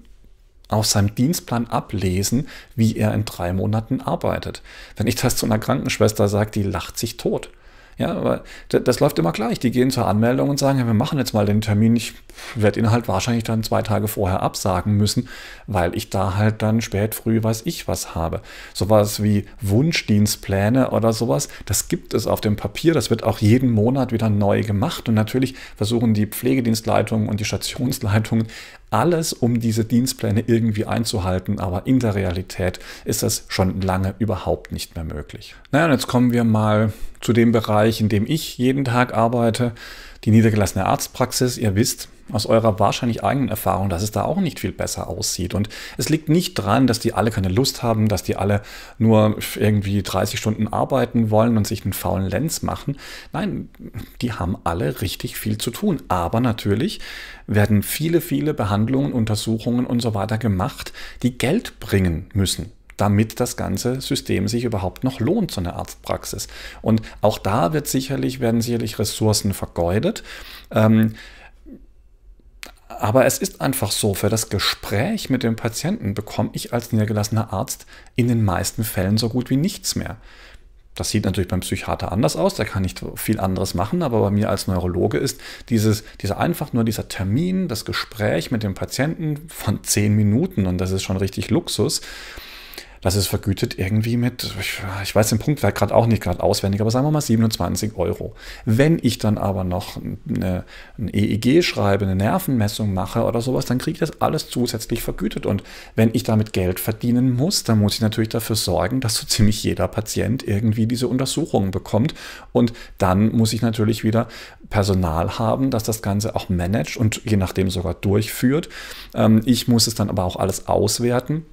auf seinem Dienstplan ablesen, wie er in drei Monaten arbeitet. Wenn ich das zu einer Krankenschwester sage, die lacht sich tot. Ja, aber das, läuft immer gleich. Die gehen zur Anmeldung und sagen, ja, wir machen jetzt mal den Termin. Ich werde ihn halt wahrscheinlich dann zwei Tage vorher absagen müssen, weil ich da halt dann spät früh weiß ich was habe. Sowas wie Wunschdienstpläne oder sowas, das gibt es auf dem Papier. Das wird auch jeden Monat wieder neu gemacht. Und natürlich versuchen die Pflegedienstleitungen und die Stationsleitungen alles, um diese Dienstpläne irgendwie einzuhalten, aber in der Realität ist das schon lange überhaupt nicht mehr möglich. Naja, und jetzt kommen wir mal zu dem Bereich, in dem ich jeden Tag arbeite. Die niedergelassene Arztpraxis, ihr wisst aus eurer wahrscheinlich eigenen Erfahrung, dass es da auch nicht viel besser aussieht. Und es liegt nicht dran, dass die alle keine Lust haben, dass die alle nur irgendwie 30 Stunden arbeiten wollen und sich einen faulen Lenz machen. Nein, die haben alle richtig viel zu tun. Aber natürlich werden viele, viele Behandlungen, Untersuchungen und so weiter gemacht, die Geld bringen müssen damit das ganze System sich überhaupt noch lohnt, so eine Arztpraxis. Und auch da wird sicherlich, werden sicherlich Ressourcen vergeudet. Ähm, aber es ist einfach so, für das Gespräch mit dem Patienten bekomme ich als niedergelassener Arzt in den meisten Fällen so gut wie nichts mehr. Das sieht natürlich beim Psychiater anders aus, der kann nicht viel anderes machen, aber bei mir als Neurologe ist dieses, dieser einfach nur dieser Termin, das Gespräch mit dem Patienten von zehn Minuten, und das ist schon richtig Luxus, was ist vergütet irgendwie mit, ich, weiß den Punkt gerade auch nicht gerade auswendig, aber sagen wir mal 27 Euro. Wenn ich dann aber noch eine, ein EEG schreibe, eine Nervenmessung mache oder sowas, dann kriege ich das alles zusätzlich vergütet. Und wenn ich damit Geld verdienen muss, dann muss ich natürlich dafür sorgen, dass so ziemlich jeder Patient irgendwie diese Untersuchungen bekommt. Und dann muss ich natürlich wieder Personal haben, das das Ganze auch managt und je nachdem sogar durchführt. Ähm, ich muss es dann aber auch alles auswerten.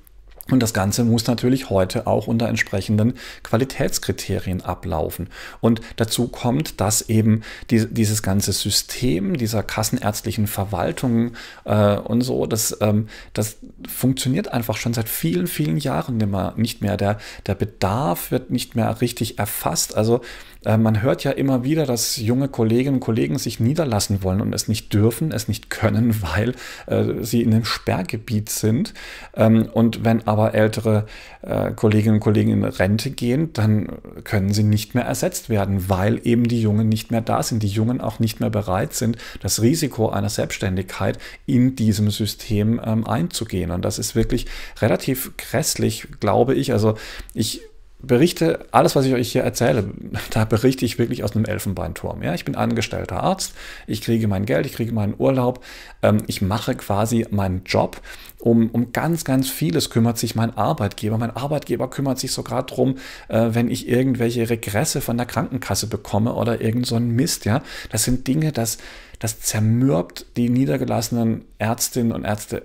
Und das Ganze muss natürlich heute auch unter entsprechenden Qualitätskriterien ablaufen. Und dazu kommt, dass eben die, dieses ganze System dieser kassenärztlichen Verwaltung äh, und so, das, ähm, das funktioniert einfach schon seit vielen, vielen Jahren nicht mehr. Der, der Bedarf wird nicht mehr richtig erfasst. Also äh, man hört ja immer wieder, dass junge Kolleginnen und Kollegen sich niederlassen wollen und es nicht dürfen, es nicht können, weil äh, sie in einem Sperrgebiet sind. Ähm, und wenn aber ältere äh, Kolleginnen und Kollegen in Rente gehen, dann können sie nicht mehr ersetzt werden, weil eben die Jungen nicht mehr da sind, die Jungen auch nicht mehr bereit sind, das Risiko einer Selbstständigkeit in diesem System ähm, einzugehen. Und das ist wirklich relativ grässlich, glaube ich. Also ich berichte, alles, was ich euch hier erzähle, da berichte ich wirklich aus einem Elfenbeinturm. Ja? Ich bin angestellter Arzt, ich kriege mein Geld, ich kriege meinen Urlaub, ähm, ich mache quasi meinen Job. Um, um ganz, ganz vieles kümmert sich mein Arbeitgeber. Mein Arbeitgeber kümmert sich sogar darum, äh, wenn ich irgendwelche Regresse von der Krankenkasse bekomme oder irgend so ein Mist. Ja? Das sind Dinge, das, das zermürbt die niedergelassenen Ärztinnen und Ärzte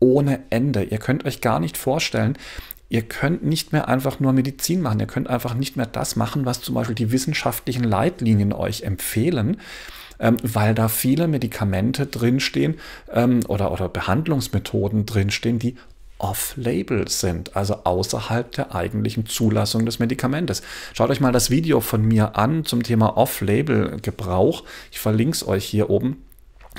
ohne Ende. Ihr könnt euch gar nicht vorstellen, ihr könnt nicht mehr einfach nur Medizin machen, ihr könnt einfach nicht mehr das machen, was zum Beispiel die wissenschaftlichen Leitlinien euch empfehlen, ähm, weil da viele Medikamente drinstehen ähm, oder, oder Behandlungsmethoden drinstehen, die off-label sind, also außerhalb der eigentlichen Zulassung des Medikamentes. Schaut euch mal das Video von mir an zum Thema off-label-Gebrauch. Ich verlinke es euch hier oben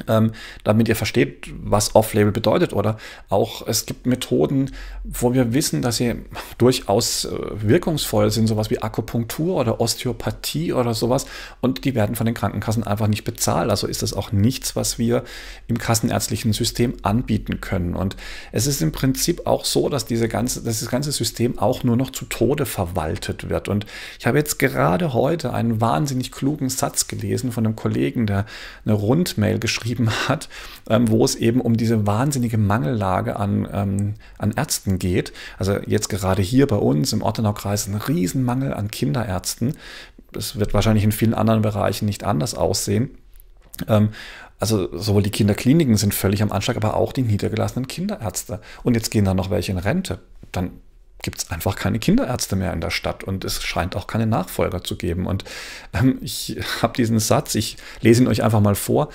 ähm, damit ihr versteht, was Off-Label bedeutet. Oder auch es gibt Methoden, wo wir wissen, dass sie durchaus äh, wirkungsvoll sind, sowas wie Akupunktur oder Osteopathie oder sowas. Und die werden von den Krankenkassen einfach nicht bezahlt. Also ist das auch nichts, was wir im kassenärztlichen System anbieten können. Und es ist im Prinzip auch so, dass, diese ganze, dass das ganze System auch nur noch zu Tode verwaltet wird. Und ich habe jetzt gerade heute einen wahnsinnig klugen Satz gelesen von einem Kollegen, der eine Rundmail geschrieben geschrieben hat, ähm, wo es eben um diese wahnsinnige Mangellage an, ähm, an Ärzten geht. Also jetzt gerade hier bei uns im Ortenaukreis ein Riesenmangel an Kinderärzten. Das wird wahrscheinlich in vielen anderen Bereichen nicht anders aussehen ähm, also sowohl die Kinderkliniken sind völlig am Anschlag, aber auch die niedergelassenen Kinderärzte. Und jetzt gehen da noch welche in Rente. Dann gibt es einfach keine Kinderärzte mehr in der Stadt und es scheint auch keine Nachfolger zu geben. Und ähm, ich habe diesen Satz, ich lese ihn euch einfach mal vor.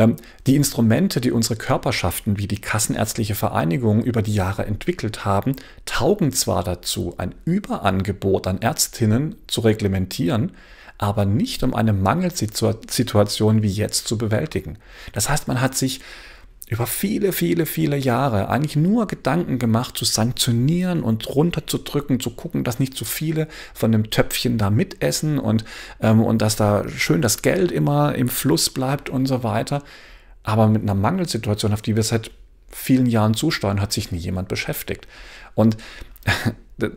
Ähm, die Instrumente, die unsere Körperschaften wie die Kassenärztliche Vereinigung über die Jahre entwickelt haben, taugen zwar dazu, ein Überangebot an Ärztinnen zu reglementieren, aber nicht um eine Mangelsituation wie jetzt zu bewältigen. Das heißt, man hat sich über viele, viele, viele Jahre eigentlich nur Gedanken gemacht, zu sanktionieren und runterzudrücken, zu gucken, dass nicht zu viele von dem Töpfchen da mitessen und, ähm, und dass da schön das Geld immer im Fluss bleibt und so weiter. Aber mit einer Mangelsituation, auf die wir seit vielen Jahren zusteuern, hat sich nie jemand beschäftigt. Und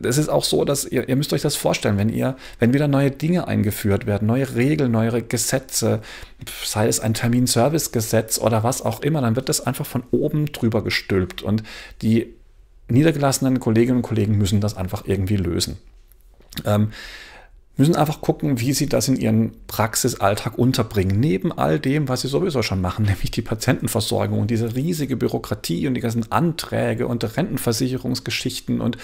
es ist auch so, dass ihr, ihr müsst euch das vorstellen, wenn ihr, wenn wieder neue Dinge eingeführt werden, neue Regeln, neue Gesetze, sei es ein Terminservicegesetz oder was auch immer, dann wird das einfach von oben drüber gestülpt und die niedergelassenen Kolleginnen und Kollegen müssen das einfach irgendwie lösen. Ähm, müssen einfach gucken, wie sie das in ihren Praxisalltag unterbringen. Neben all dem, was sie sowieso schon machen, nämlich die Patientenversorgung und diese riesige Bürokratie und die ganzen Anträge und Rentenversicherungsgeschichten und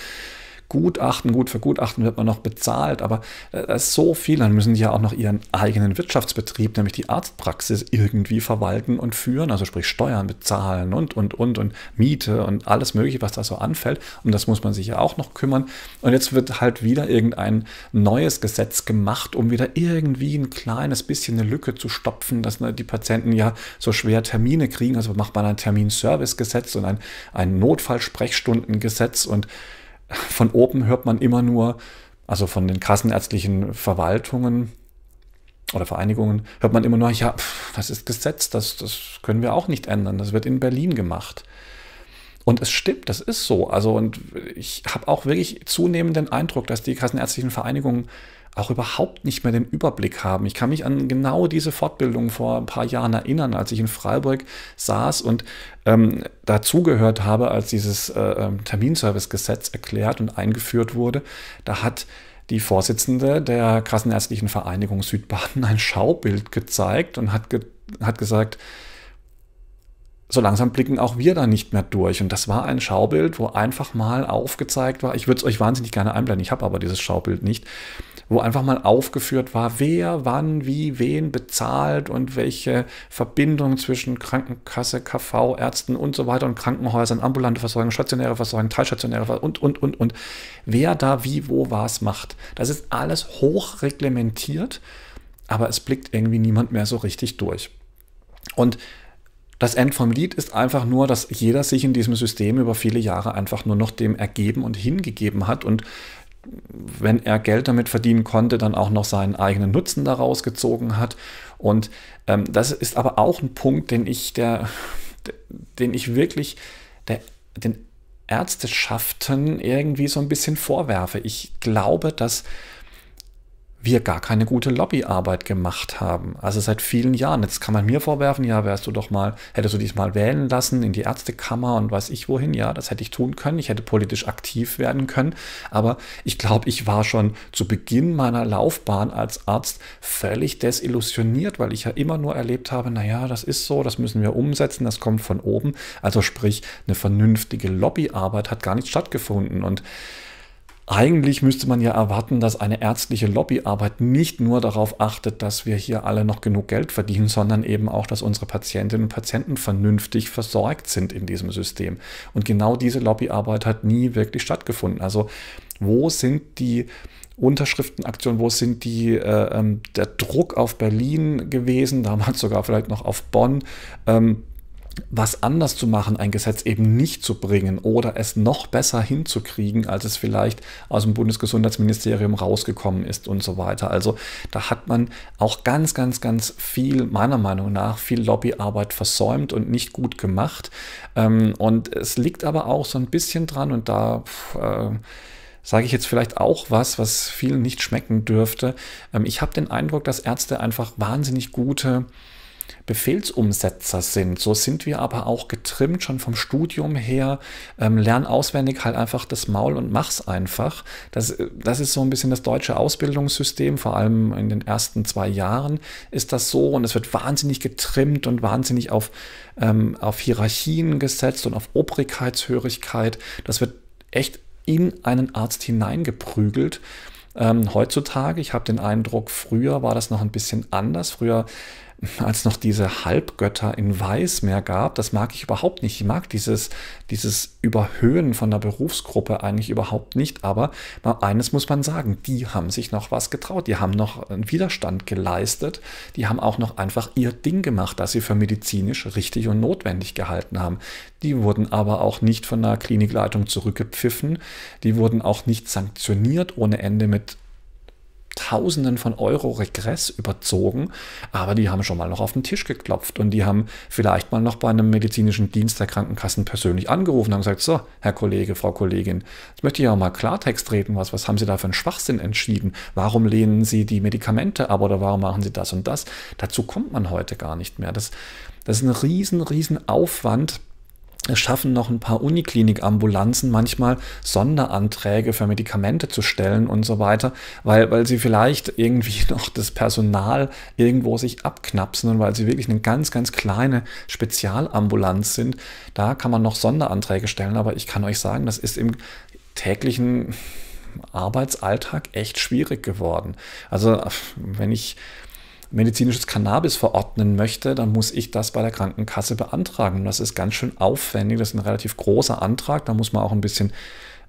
Gutachten, gut für Gutachten wird man noch bezahlt, aber äh, da ist so viel, dann müssen die ja auch noch ihren eigenen Wirtschaftsbetrieb, nämlich die Arztpraxis, irgendwie verwalten und führen, also sprich Steuern bezahlen und, und, und, und Miete und alles Mögliche, was da so anfällt. Um das muss man sich ja auch noch kümmern. Und jetzt wird halt wieder irgendein neues Gesetz gemacht, um wieder irgendwie ein kleines bisschen eine Lücke zu stopfen, dass ne, die Patienten ja so schwer Termine kriegen. Also macht man ein Terminservice-Gesetz und ein, ein Notfallsprechstundengesetz und von oben hört man immer nur, also von den kassenärztlichen Verwaltungen oder Vereinigungen, hört man immer nur, ja, pff, das ist Gesetz, das, das können wir auch nicht ändern, das wird in Berlin gemacht. Und es stimmt, das ist so. Also, und ich habe auch wirklich zunehmend den Eindruck, dass die kassenärztlichen Vereinigungen auch überhaupt nicht mehr den Überblick haben. Ich kann mich an genau diese Fortbildung vor ein paar Jahren erinnern, als ich in Freiburg saß und ähm, dazugehört habe, als dieses äh, ähm, Terminservicegesetz erklärt und eingeführt wurde. Da hat die Vorsitzende der Kassenärztlichen Vereinigung Südbaden ein Schaubild gezeigt und hat, ge hat gesagt, so langsam blicken auch wir da nicht mehr durch. Und das war ein Schaubild, wo einfach mal aufgezeigt war, ich würde es euch wahnsinnig gerne einblenden, ich habe aber dieses Schaubild nicht, wo einfach mal aufgeführt war, wer, wann, wie, wen bezahlt und welche Verbindung zwischen Krankenkasse, KV, Ärzten und so weiter und Krankenhäusern, ambulante Versorgung, stationäre Versorgung, teilstationäre Versorgung und, und, und, und. Wer da wie, wo, was macht. Das ist alles hoch reglementiert, aber es blickt irgendwie niemand mehr so richtig durch. Und das End vom Lied ist einfach nur, dass jeder sich in diesem System über viele Jahre einfach nur noch dem ergeben und hingegeben hat und wenn er Geld damit verdienen konnte, dann auch noch seinen eigenen Nutzen daraus gezogen hat. Und ähm, das ist aber auch ein Punkt, den ich der, den ich wirklich der, den Ärzteschaften irgendwie so ein bisschen vorwerfe. Ich glaube, dass wir gar keine gute Lobbyarbeit gemacht haben. Also seit vielen Jahren. Jetzt kann man mir vorwerfen, ja, wärst du doch mal, hättest du diesmal wählen lassen in die Ärztekammer und weiß ich wohin. Ja, das hätte ich tun können. Ich hätte politisch aktiv werden können. Aber ich glaube, ich war schon zu Beginn meiner Laufbahn als Arzt völlig desillusioniert, weil ich ja immer nur erlebt habe, naja, das ist so, das müssen wir umsetzen, das kommt von oben. Also sprich, eine vernünftige Lobbyarbeit hat gar nicht stattgefunden. Und eigentlich müsste man ja erwarten, dass eine ärztliche Lobbyarbeit nicht nur darauf achtet, dass wir hier alle noch genug Geld verdienen, sondern eben auch, dass unsere Patientinnen und Patienten vernünftig versorgt sind in diesem System. Und genau diese Lobbyarbeit hat nie wirklich stattgefunden. Also wo sind die Unterschriftenaktionen, wo sind die, äh, ähm, der Druck auf Berlin gewesen, damals sogar vielleicht noch auf Bonn. Ähm, was anders zu machen, ein Gesetz eben nicht zu bringen oder es noch besser hinzukriegen, als es vielleicht aus dem Bundesgesundheitsministerium rausgekommen ist und so weiter. Also da hat man auch ganz, ganz, ganz viel, meiner Meinung nach, viel Lobbyarbeit versäumt und nicht gut gemacht. Ähm, und es liegt aber auch so ein bisschen dran und da... Äh, sage ich jetzt vielleicht auch was, was vielen nicht schmecken dürfte. Ähm, ich habe den Eindruck, dass Ärzte einfach wahnsinnig gute Befehlsumsetzer sind. So sind wir aber auch getrimmt schon vom Studium her. Ähm, lern auswendig halt einfach das Maul und mach's einfach. Das, das ist so ein bisschen das deutsche Ausbildungssystem, vor allem in den ersten zwei Jahren ist das so und es wird wahnsinnig getrimmt und wahnsinnig auf, ähm, auf Hierarchien gesetzt und auf Obrigkeitshörigkeit. Das wird echt in einen Arzt hineingeprügelt. Ähm, heutzutage, ich habe den Eindruck, früher war das noch ein bisschen anders. Früher als noch diese Halbgötter in Weiß mehr gab, das mag ich überhaupt nicht. Ich mag dieses, dieses Überhöhen von der Berufsgruppe eigentlich überhaupt nicht. Aber eines muss man sagen, die haben sich noch was getraut. Die haben noch einen Widerstand geleistet. Die haben auch noch einfach ihr Ding gemacht, das sie für medizinisch richtig und notwendig gehalten haben. Die wurden aber auch nicht von der Klinikleitung zurückgepfiffen. Die wurden auch nicht sanktioniert ohne Ende mit Tausenden von Euro Regress überzogen, aber die haben schon mal noch auf den Tisch geklopft und die haben vielleicht mal noch bei einem medizinischen Dienst der Krankenkassen persönlich angerufen und haben gesagt, so, Herr Kollege, Frau Kollegin, jetzt möchte ich auch mal Klartext reden, was, was haben Sie da für einen Schwachsinn entschieden? Warum lehnen Sie die Medikamente ab oder warum machen Sie das und das? Dazu kommt man heute gar nicht mehr. Das, das ist ein riesen, riesen Aufwand, es schaffen noch ein paar Uniklinikambulanzen manchmal Sonderanträge für Medikamente zu stellen und so weiter, weil, weil sie vielleicht irgendwie noch das Personal irgendwo sich abknapsen und weil sie wirklich eine ganz, ganz kleine Spezialambulanz sind. Da kann man noch Sonderanträge stellen, aber ich kann euch sagen, das ist im täglichen Arbeitsalltag echt schwierig geworden. Also wenn ich medizinisches Cannabis verordnen möchte, dann muss ich das bei der Krankenkasse beantragen. das ist ganz schön aufwendig, das ist ein relativ großer Antrag, da muss man auch ein bisschen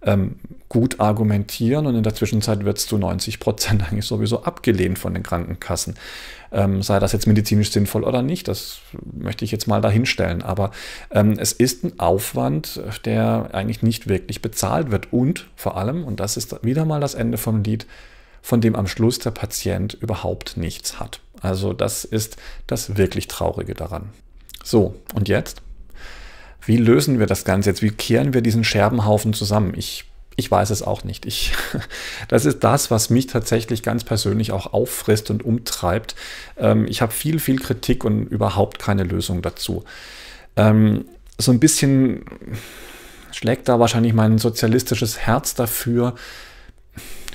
ähm, gut argumentieren und in der Zwischenzeit wird es zu 90 Prozent eigentlich sowieso abgelehnt von den Krankenkassen. Ähm, sei das jetzt medizinisch sinnvoll oder nicht, das möchte ich jetzt mal dahinstellen. Aber ähm, es ist ein Aufwand, der eigentlich nicht wirklich bezahlt wird und vor allem, und das ist wieder mal das Ende vom Lied, von dem am Schluss der Patient überhaupt nichts hat. Also das ist das wirklich Traurige daran. So, und jetzt? Wie lösen wir das Ganze jetzt? Wie kehren wir diesen Scherbenhaufen zusammen? Ich, ich weiß es auch nicht. Ich, das ist das, was mich tatsächlich ganz persönlich auch auffrisst und umtreibt. Ähm, ich habe viel, viel Kritik und überhaupt keine Lösung dazu. Ähm, so ein bisschen schlägt da wahrscheinlich mein sozialistisches Herz dafür,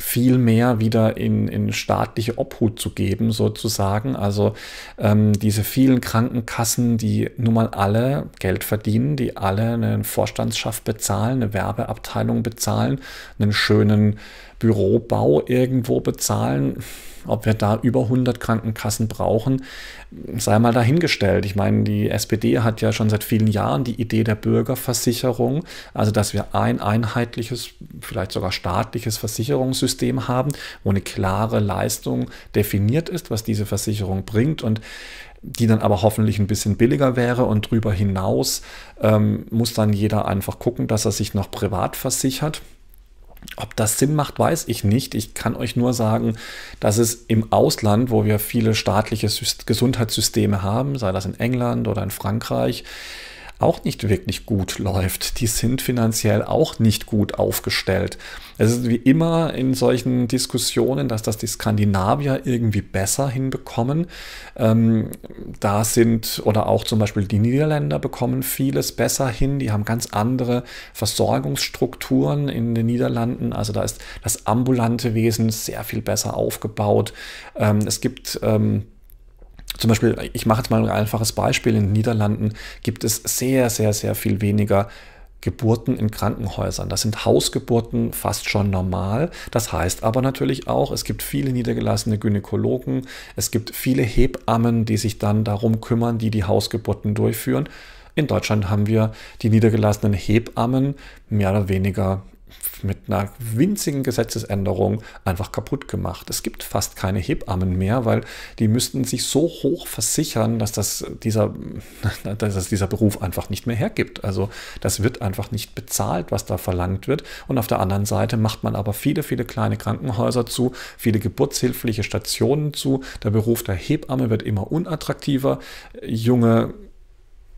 viel mehr wieder in, in staatliche Obhut zu geben, sozusagen. Also ähm, diese vielen Krankenkassen, die nun mal alle Geld verdienen, die alle einen Vorstandschaft bezahlen, eine Werbeabteilung bezahlen, einen schönen Bürobau irgendwo bezahlen, ob wir da über 100 Krankenkassen brauchen, sei mal dahingestellt. Ich meine, die SPD hat ja schon seit vielen Jahren die Idee der Bürgerversicherung, also dass wir ein einheitliches, vielleicht sogar staatliches Versicherungssystem haben, wo eine klare Leistung definiert ist, was diese Versicherung bringt und die dann aber hoffentlich ein bisschen billiger wäre und darüber hinaus ähm, muss dann jeder einfach gucken, dass er sich noch privat versichert. Ob das Sinn macht, weiß ich nicht. Ich kann euch nur sagen, dass es im Ausland, wo wir viele staatliche Gesundheitssysteme haben, sei das in England oder in Frankreich, auch nicht wirklich gut läuft. Die sind finanziell auch nicht gut aufgestellt. Es ist wie immer in solchen Diskussionen, dass das die Skandinavier irgendwie besser hinbekommen. Ähm, da sind, oder auch zum Beispiel die Niederländer bekommen vieles besser hin. Die haben ganz andere Versorgungsstrukturen in den Niederlanden. Also da ist das ambulante Wesen sehr viel besser aufgebaut. Ähm, es gibt ähm, zum Beispiel, ich mache jetzt mal ein einfaches Beispiel, in den Niederlanden gibt es sehr, sehr, sehr viel weniger Geburten in Krankenhäusern. Das sind Hausgeburten fast schon normal. Das heißt aber natürlich auch, es gibt viele niedergelassene Gynäkologen, es gibt viele Hebammen, die sich dann darum kümmern, die die Hausgeburten durchführen. In Deutschland haben wir die niedergelassenen Hebammen mehr oder weniger mit einer winzigen Gesetzesänderung einfach kaputt gemacht. Es gibt fast keine Hebammen mehr, weil die müssten sich so hoch versichern, dass, das dieser, dass das dieser Beruf einfach nicht mehr hergibt. Also das wird einfach nicht bezahlt, was da verlangt wird. Und auf der anderen Seite macht man aber viele, viele kleine Krankenhäuser zu, viele geburtshilfliche Stationen zu. Der Beruf der Hebamme wird immer unattraktiver. Junge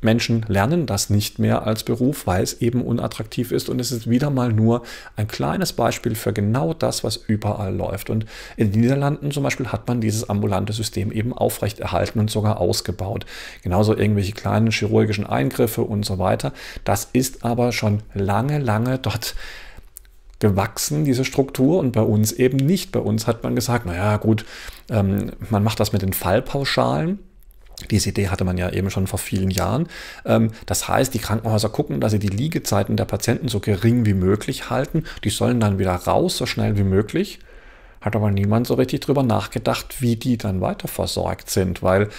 Menschen lernen das nicht mehr als Beruf, weil es eben unattraktiv ist. Und es ist wieder mal nur ein kleines Beispiel für genau das, was überall läuft. Und in den Niederlanden zum Beispiel hat man dieses ambulante System eben aufrechterhalten und sogar ausgebaut. Genauso irgendwelche kleinen chirurgischen Eingriffe und so weiter. Das ist aber schon lange, lange dort gewachsen, diese Struktur, und bei uns eben nicht. Bei uns hat man gesagt, naja gut, ähm, man macht das mit den Fallpauschalen diese Idee hatte man ja eben schon vor vielen Jahren. Ähm, das heißt, die Krankenhäuser gucken, dass sie die Liegezeiten der Patienten so gering wie möglich halten. Die sollen dann wieder raus, so schnell wie möglich. Hat aber niemand so richtig drüber nachgedacht, wie die dann weiter versorgt sind, weil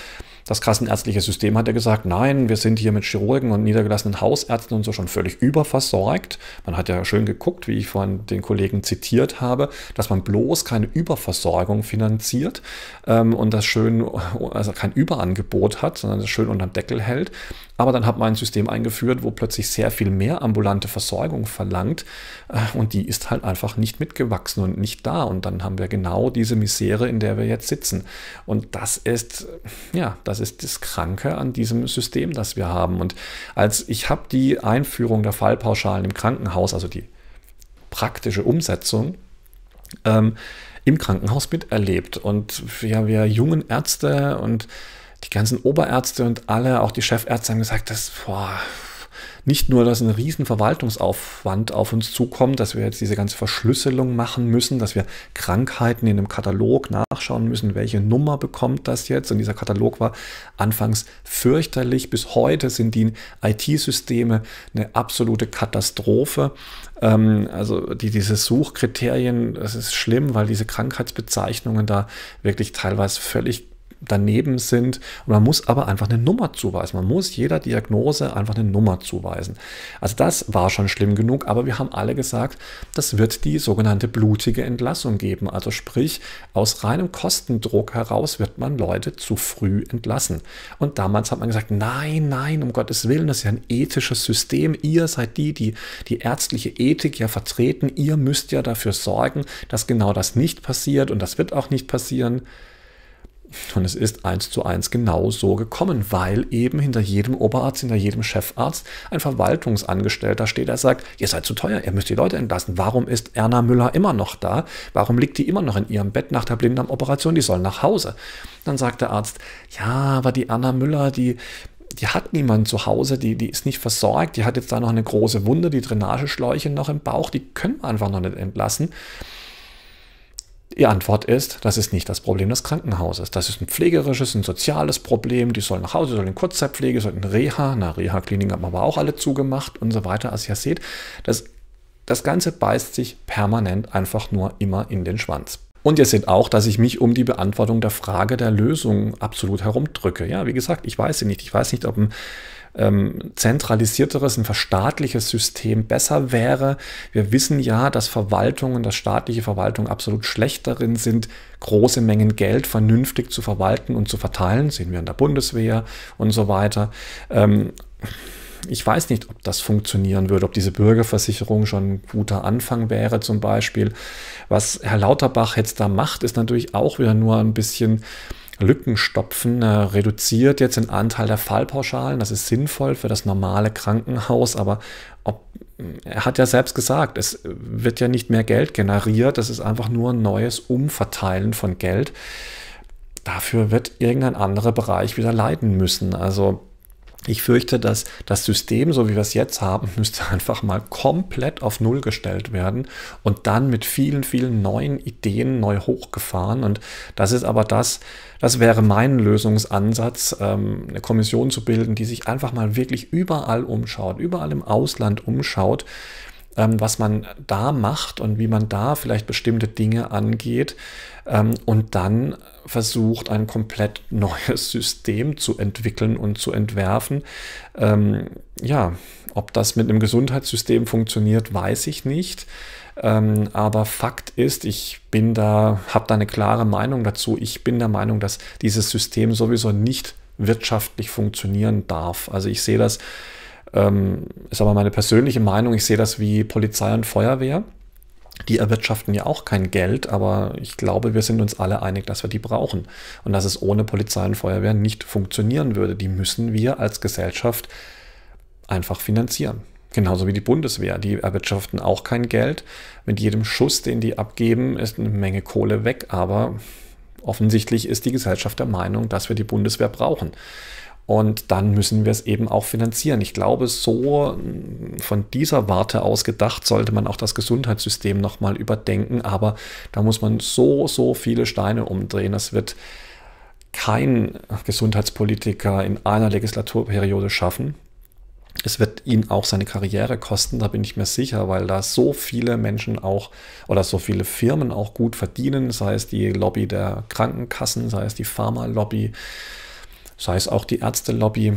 das kassenärztliche System hat ja gesagt, nein, wir sind hier mit Chirurgen und niedergelassenen Hausärzten und so schon völlig überversorgt. Man hat ja schön geguckt, wie ich von den Kollegen zitiert habe, dass man bloß keine Überversorgung finanziert ähm, und das schön, also kein Überangebot hat, sondern das schön unterm Deckel hält. Aber dann hat man ein System eingeführt, wo plötzlich sehr viel mehr ambulante Versorgung verlangt äh, und die ist halt einfach nicht mitgewachsen und nicht da. Und dann haben wir genau diese Misere, in der wir jetzt sitzen. Und das ist, ja, das ist das Kranke an diesem System, das wir haben. Und als ich habe die Einführung der Fallpauschalen im Krankenhaus, also die praktische Umsetzung, ähm, im Krankenhaus miterlebt. Und wir, wir jungen Ärzte und die ganzen Oberärzte und alle, auch die Chefärzte haben gesagt, dass boah, nicht nur, dass ein riesen Verwaltungsaufwand auf uns zukommt, dass wir jetzt diese ganze Verschlüsselung machen müssen, dass wir Krankheiten in einem Katalog nachschauen müssen, welche Nummer bekommt das jetzt. Und dieser Katalog war anfangs fürchterlich. Bis heute sind die IT-Systeme eine absolute Katastrophe. Ähm, also die, diese Suchkriterien, das ist schlimm, weil diese Krankheitsbezeichnungen da wirklich teilweise völlig daneben sind. Und man muss aber einfach eine Nummer zuweisen. Man muss jeder Diagnose einfach eine Nummer zuweisen. Also das war schon schlimm genug, aber wir haben alle gesagt, das wird die sogenannte blutige Entlassung geben. Also sprich, aus reinem Kostendruck heraus wird man Leute zu früh entlassen. Und damals hat man gesagt, nein, nein, um Gottes Willen, das ist ja ein ethisches System. Ihr seid die, die die ärztliche Ethik ja vertreten. Ihr müsst ja dafür sorgen, dass genau das nicht passiert und das wird auch nicht passieren. Und es ist eins zu eins genau so gekommen, weil eben hinter jedem Oberarzt, hinter jedem Chefarzt ein Verwaltungsangestellter steht, der sagt, ihr seid zu teuer, ihr müsst die Leute entlassen. Warum ist Erna Müller immer noch da? Warum liegt die immer noch in ihrem Bett nach der Blinddarmoperation? Die soll nach Hause. Dann sagt der Arzt, ja, aber die Erna Müller, die, die hat niemanden zu Hause, die, die ist nicht versorgt, die hat jetzt da noch eine große Wunde, die Drainageschläuche noch im Bauch, die können wir einfach noch nicht entlassen. Die Antwort ist, das ist nicht das Problem des Krankenhauses. Das ist ein pflegerisches, ein soziales Problem. Die sollen nach Hause, sollen in Kurzzeitpflege, sollen in Reha. Na, Reha-Kliniken haben aber auch alle zugemacht und so weiter. Also ihr seht, das, das Ganze beißt sich permanent einfach nur immer in den Schwanz. Und ihr seht auch, dass ich mich um die Beantwortung der Frage der Lösung absolut herumdrücke. Ja, wie gesagt, ich weiß sie nicht. Ich weiß nicht, ob ein ähm, zentralisierteres, ein verstaatliches System besser wäre. Wir wissen ja, dass Verwaltungen, dass staatliche Verwaltungen absolut schlecht darin sind, große Mengen Geld vernünftig zu verwalten und zu verteilen. Sehen wir in der Bundeswehr und so weiter. Ähm, ich weiß nicht, ob das funktionieren würde, ob diese Bürgerversicherung schon ein guter Anfang wäre zum Beispiel. Was Herr Lauterbach jetzt da macht, ist natürlich auch wieder nur ein bisschen Lückenstopfen äh, reduziert jetzt den Anteil der Fallpauschalen. Das ist sinnvoll für das normale Krankenhaus, aber ob, äh, er hat ja selbst gesagt, es wird ja nicht mehr Geld generiert, das ist einfach nur ein neues Umverteilen von Geld. Dafür wird irgendein anderer Bereich wieder leiden müssen. Also ich fürchte, dass das System, so wie wir es jetzt haben, müsste einfach mal komplett auf Null gestellt werden und dann mit vielen, vielen neuen Ideen neu hochgefahren. Und das ist aber das, das wäre mein Lösungsansatz, ähm, eine Kommission zu bilden, die sich einfach mal wirklich überall umschaut, überall im Ausland umschaut ähm, was man da macht und wie man da vielleicht bestimmte Dinge angeht ähm, und dann versucht, ein komplett neues System zu entwickeln und zu entwerfen. Ähm, ja, ob das mit einem Gesundheitssystem funktioniert, weiß ich nicht. Ähm, aber Fakt ist, ich bin da, habe da eine klare Meinung dazu. Ich bin der Meinung, dass dieses System sowieso nicht wirtschaftlich funktionieren darf. Also ich sehe das ähm, ist aber meine persönliche Meinung. Ich sehe das wie Polizei und Feuerwehr. Die erwirtschaften ja auch kein Geld, aber ich glaube, wir sind uns alle einig, dass wir die brauchen und dass es ohne Polizei und Feuerwehr nicht funktionieren würde. Die müssen wir als Gesellschaft einfach finanzieren. Genauso wie die Bundeswehr. Die erwirtschaften auch kein Geld. Mit jedem Schuss, den die abgeben, ist eine Menge Kohle weg, aber offensichtlich ist die Gesellschaft der Meinung, dass wir die Bundeswehr brauchen. Und dann müssen wir es eben auch finanzieren. Ich glaube, so mm, von dieser Warte aus gedacht, sollte man auch das Gesundheitssystem nochmal überdenken. Aber da muss man so, so viele Steine umdrehen. Das wird kein Gesundheitspolitiker in einer Legislaturperiode schaffen. Es wird ihn auch seine Karriere kosten, da bin ich mir sicher, weil da so viele Menschen auch oder so viele Firmen auch gut verdienen, sei es die Lobby der Krankenkassen, sei es die Pharma-Lobby, sei es auch die Ärztelobby.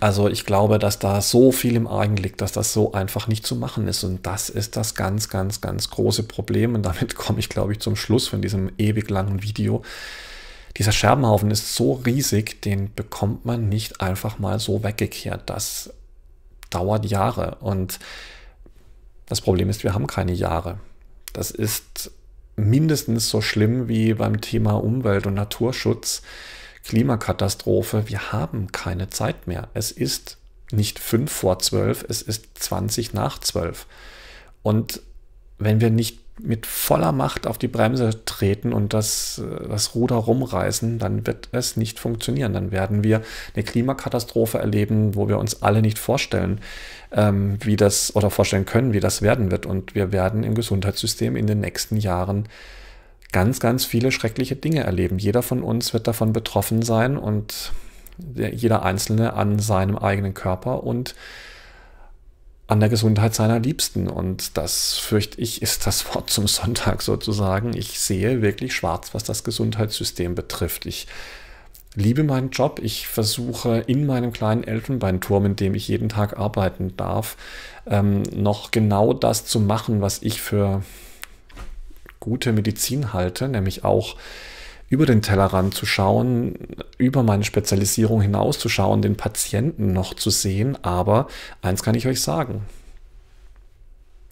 Also ich glaube, dass da so viel im Argen liegt, dass das so einfach nicht zu machen ist. Und das ist das ganz, ganz, ganz große Problem. Und damit komme ich, glaube ich, zum Schluss von diesem ewig langen Video. Dieser Scherbenhaufen ist so riesig, den bekommt man nicht einfach mal so weggekehrt. Das dauert Jahre. Und das Problem ist, wir haben keine Jahre. Das ist mindestens so schlimm wie beim Thema Umwelt und Naturschutz. Klimakatastrophe. Wir haben keine Zeit mehr. Es ist nicht fünf vor zwölf, es ist 20 nach zwölf. Und wenn wir nicht mit voller Macht auf die Bremse treten und das, äh, das Ruder rumreißen, dann wird es nicht funktionieren. Dann werden wir eine Klimakatastrophe erleben, wo wir uns alle nicht vorstellen, ähm, wie das oder vorstellen können, wie das werden wird. Und wir werden im Gesundheitssystem in den nächsten Jahren ganz, ganz viele schreckliche Dinge erleben. Jeder von uns wird davon betroffen sein und jeder Einzelne an seinem eigenen Körper und an der Gesundheit seiner Liebsten. Und das, fürchte ich, ist das Wort zum Sonntag sozusagen. Ich sehe wirklich schwarz, was das Gesundheitssystem betrifft. Ich liebe meinen Job. Ich versuche in meinem kleinen Elfenbeinturm, in dem ich jeden Tag arbeiten darf, ähm, noch genau das zu machen, was ich für gute Medizin halte, nämlich auch über den Tellerrand zu schauen, über meine Spezialisierung hinaus zu schauen, den Patienten noch zu sehen. Aber eins kann ich euch sagen.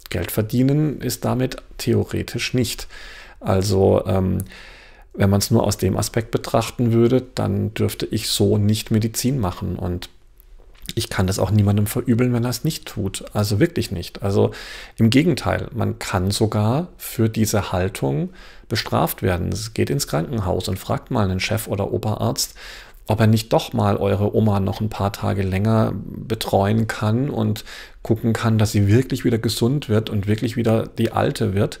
Geld verdienen ist damit theoretisch nicht. Also ähm, wenn man es nur aus dem Aspekt betrachten würde, dann dürfte ich so nicht Medizin machen. Und ich kann das auch niemandem verübeln, wenn er es nicht tut. Also wirklich nicht. Also im Gegenteil, man kann sogar für diese Haltung bestraft werden. Es geht ins Krankenhaus und fragt mal einen Chef oder Oberarzt, ob er nicht doch mal eure Oma noch ein paar Tage länger betreuen kann und gucken kann, dass sie wirklich wieder gesund wird und wirklich wieder die alte wird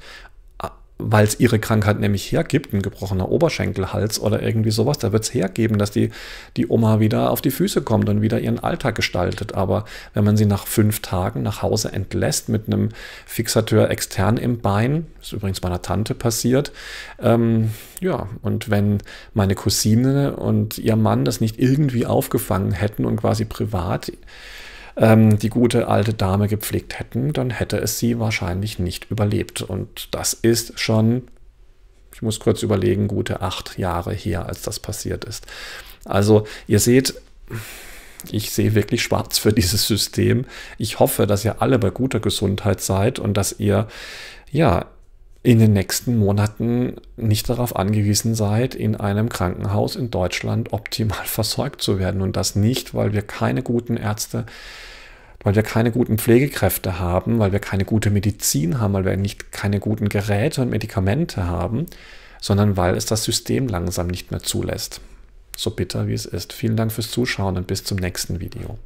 weil es ihre Krankheit nämlich hergibt, ein gebrochener Oberschenkelhals oder irgendwie sowas, da wird es hergeben, dass die, die Oma wieder auf die Füße kommt und wieder ihren Alltag gestaltet. Aber wenn man sie nach fünf Tagen nach Hause entlässt mit einem Fixateur extern im Bein, ist übrigens meiner Tante passiert, ähm, ja, und wenn meine Cousine und ihr Mann das nicht irgendwie aufgefangen hätten und quasi privat ähm, die gute alte Dame gepflegt hätten, dann hätte es sie wahrscheinlich nicht überlebt. Und das ist schon, ich muss kurz überlegen, gute acht Jahre her, als das passiert ist. Also ihr seht, ich sehe wirklich schwarz für dieses System. Ich hoffe, dass ihr alle bei guter Gesundheit seid und dass ihr, ja, in den nächsten Monaten nicht darauf angewiesen seid, in einem Krankenhaus in Deutschland optimal versorgt zu werden. Und das nicht, weil wir keine guten Ärzte weil wir keine guten Pflegekräfte haben, weil wir keine gute Medizin haben, weil wir nicht keine guten Geräte und Medikamente haben, sondern weil es das System langsam nicht mehr zulässt. So bitter wie es ist. Vielen Dank fürs Zuschauen und bis zum nächsten Video.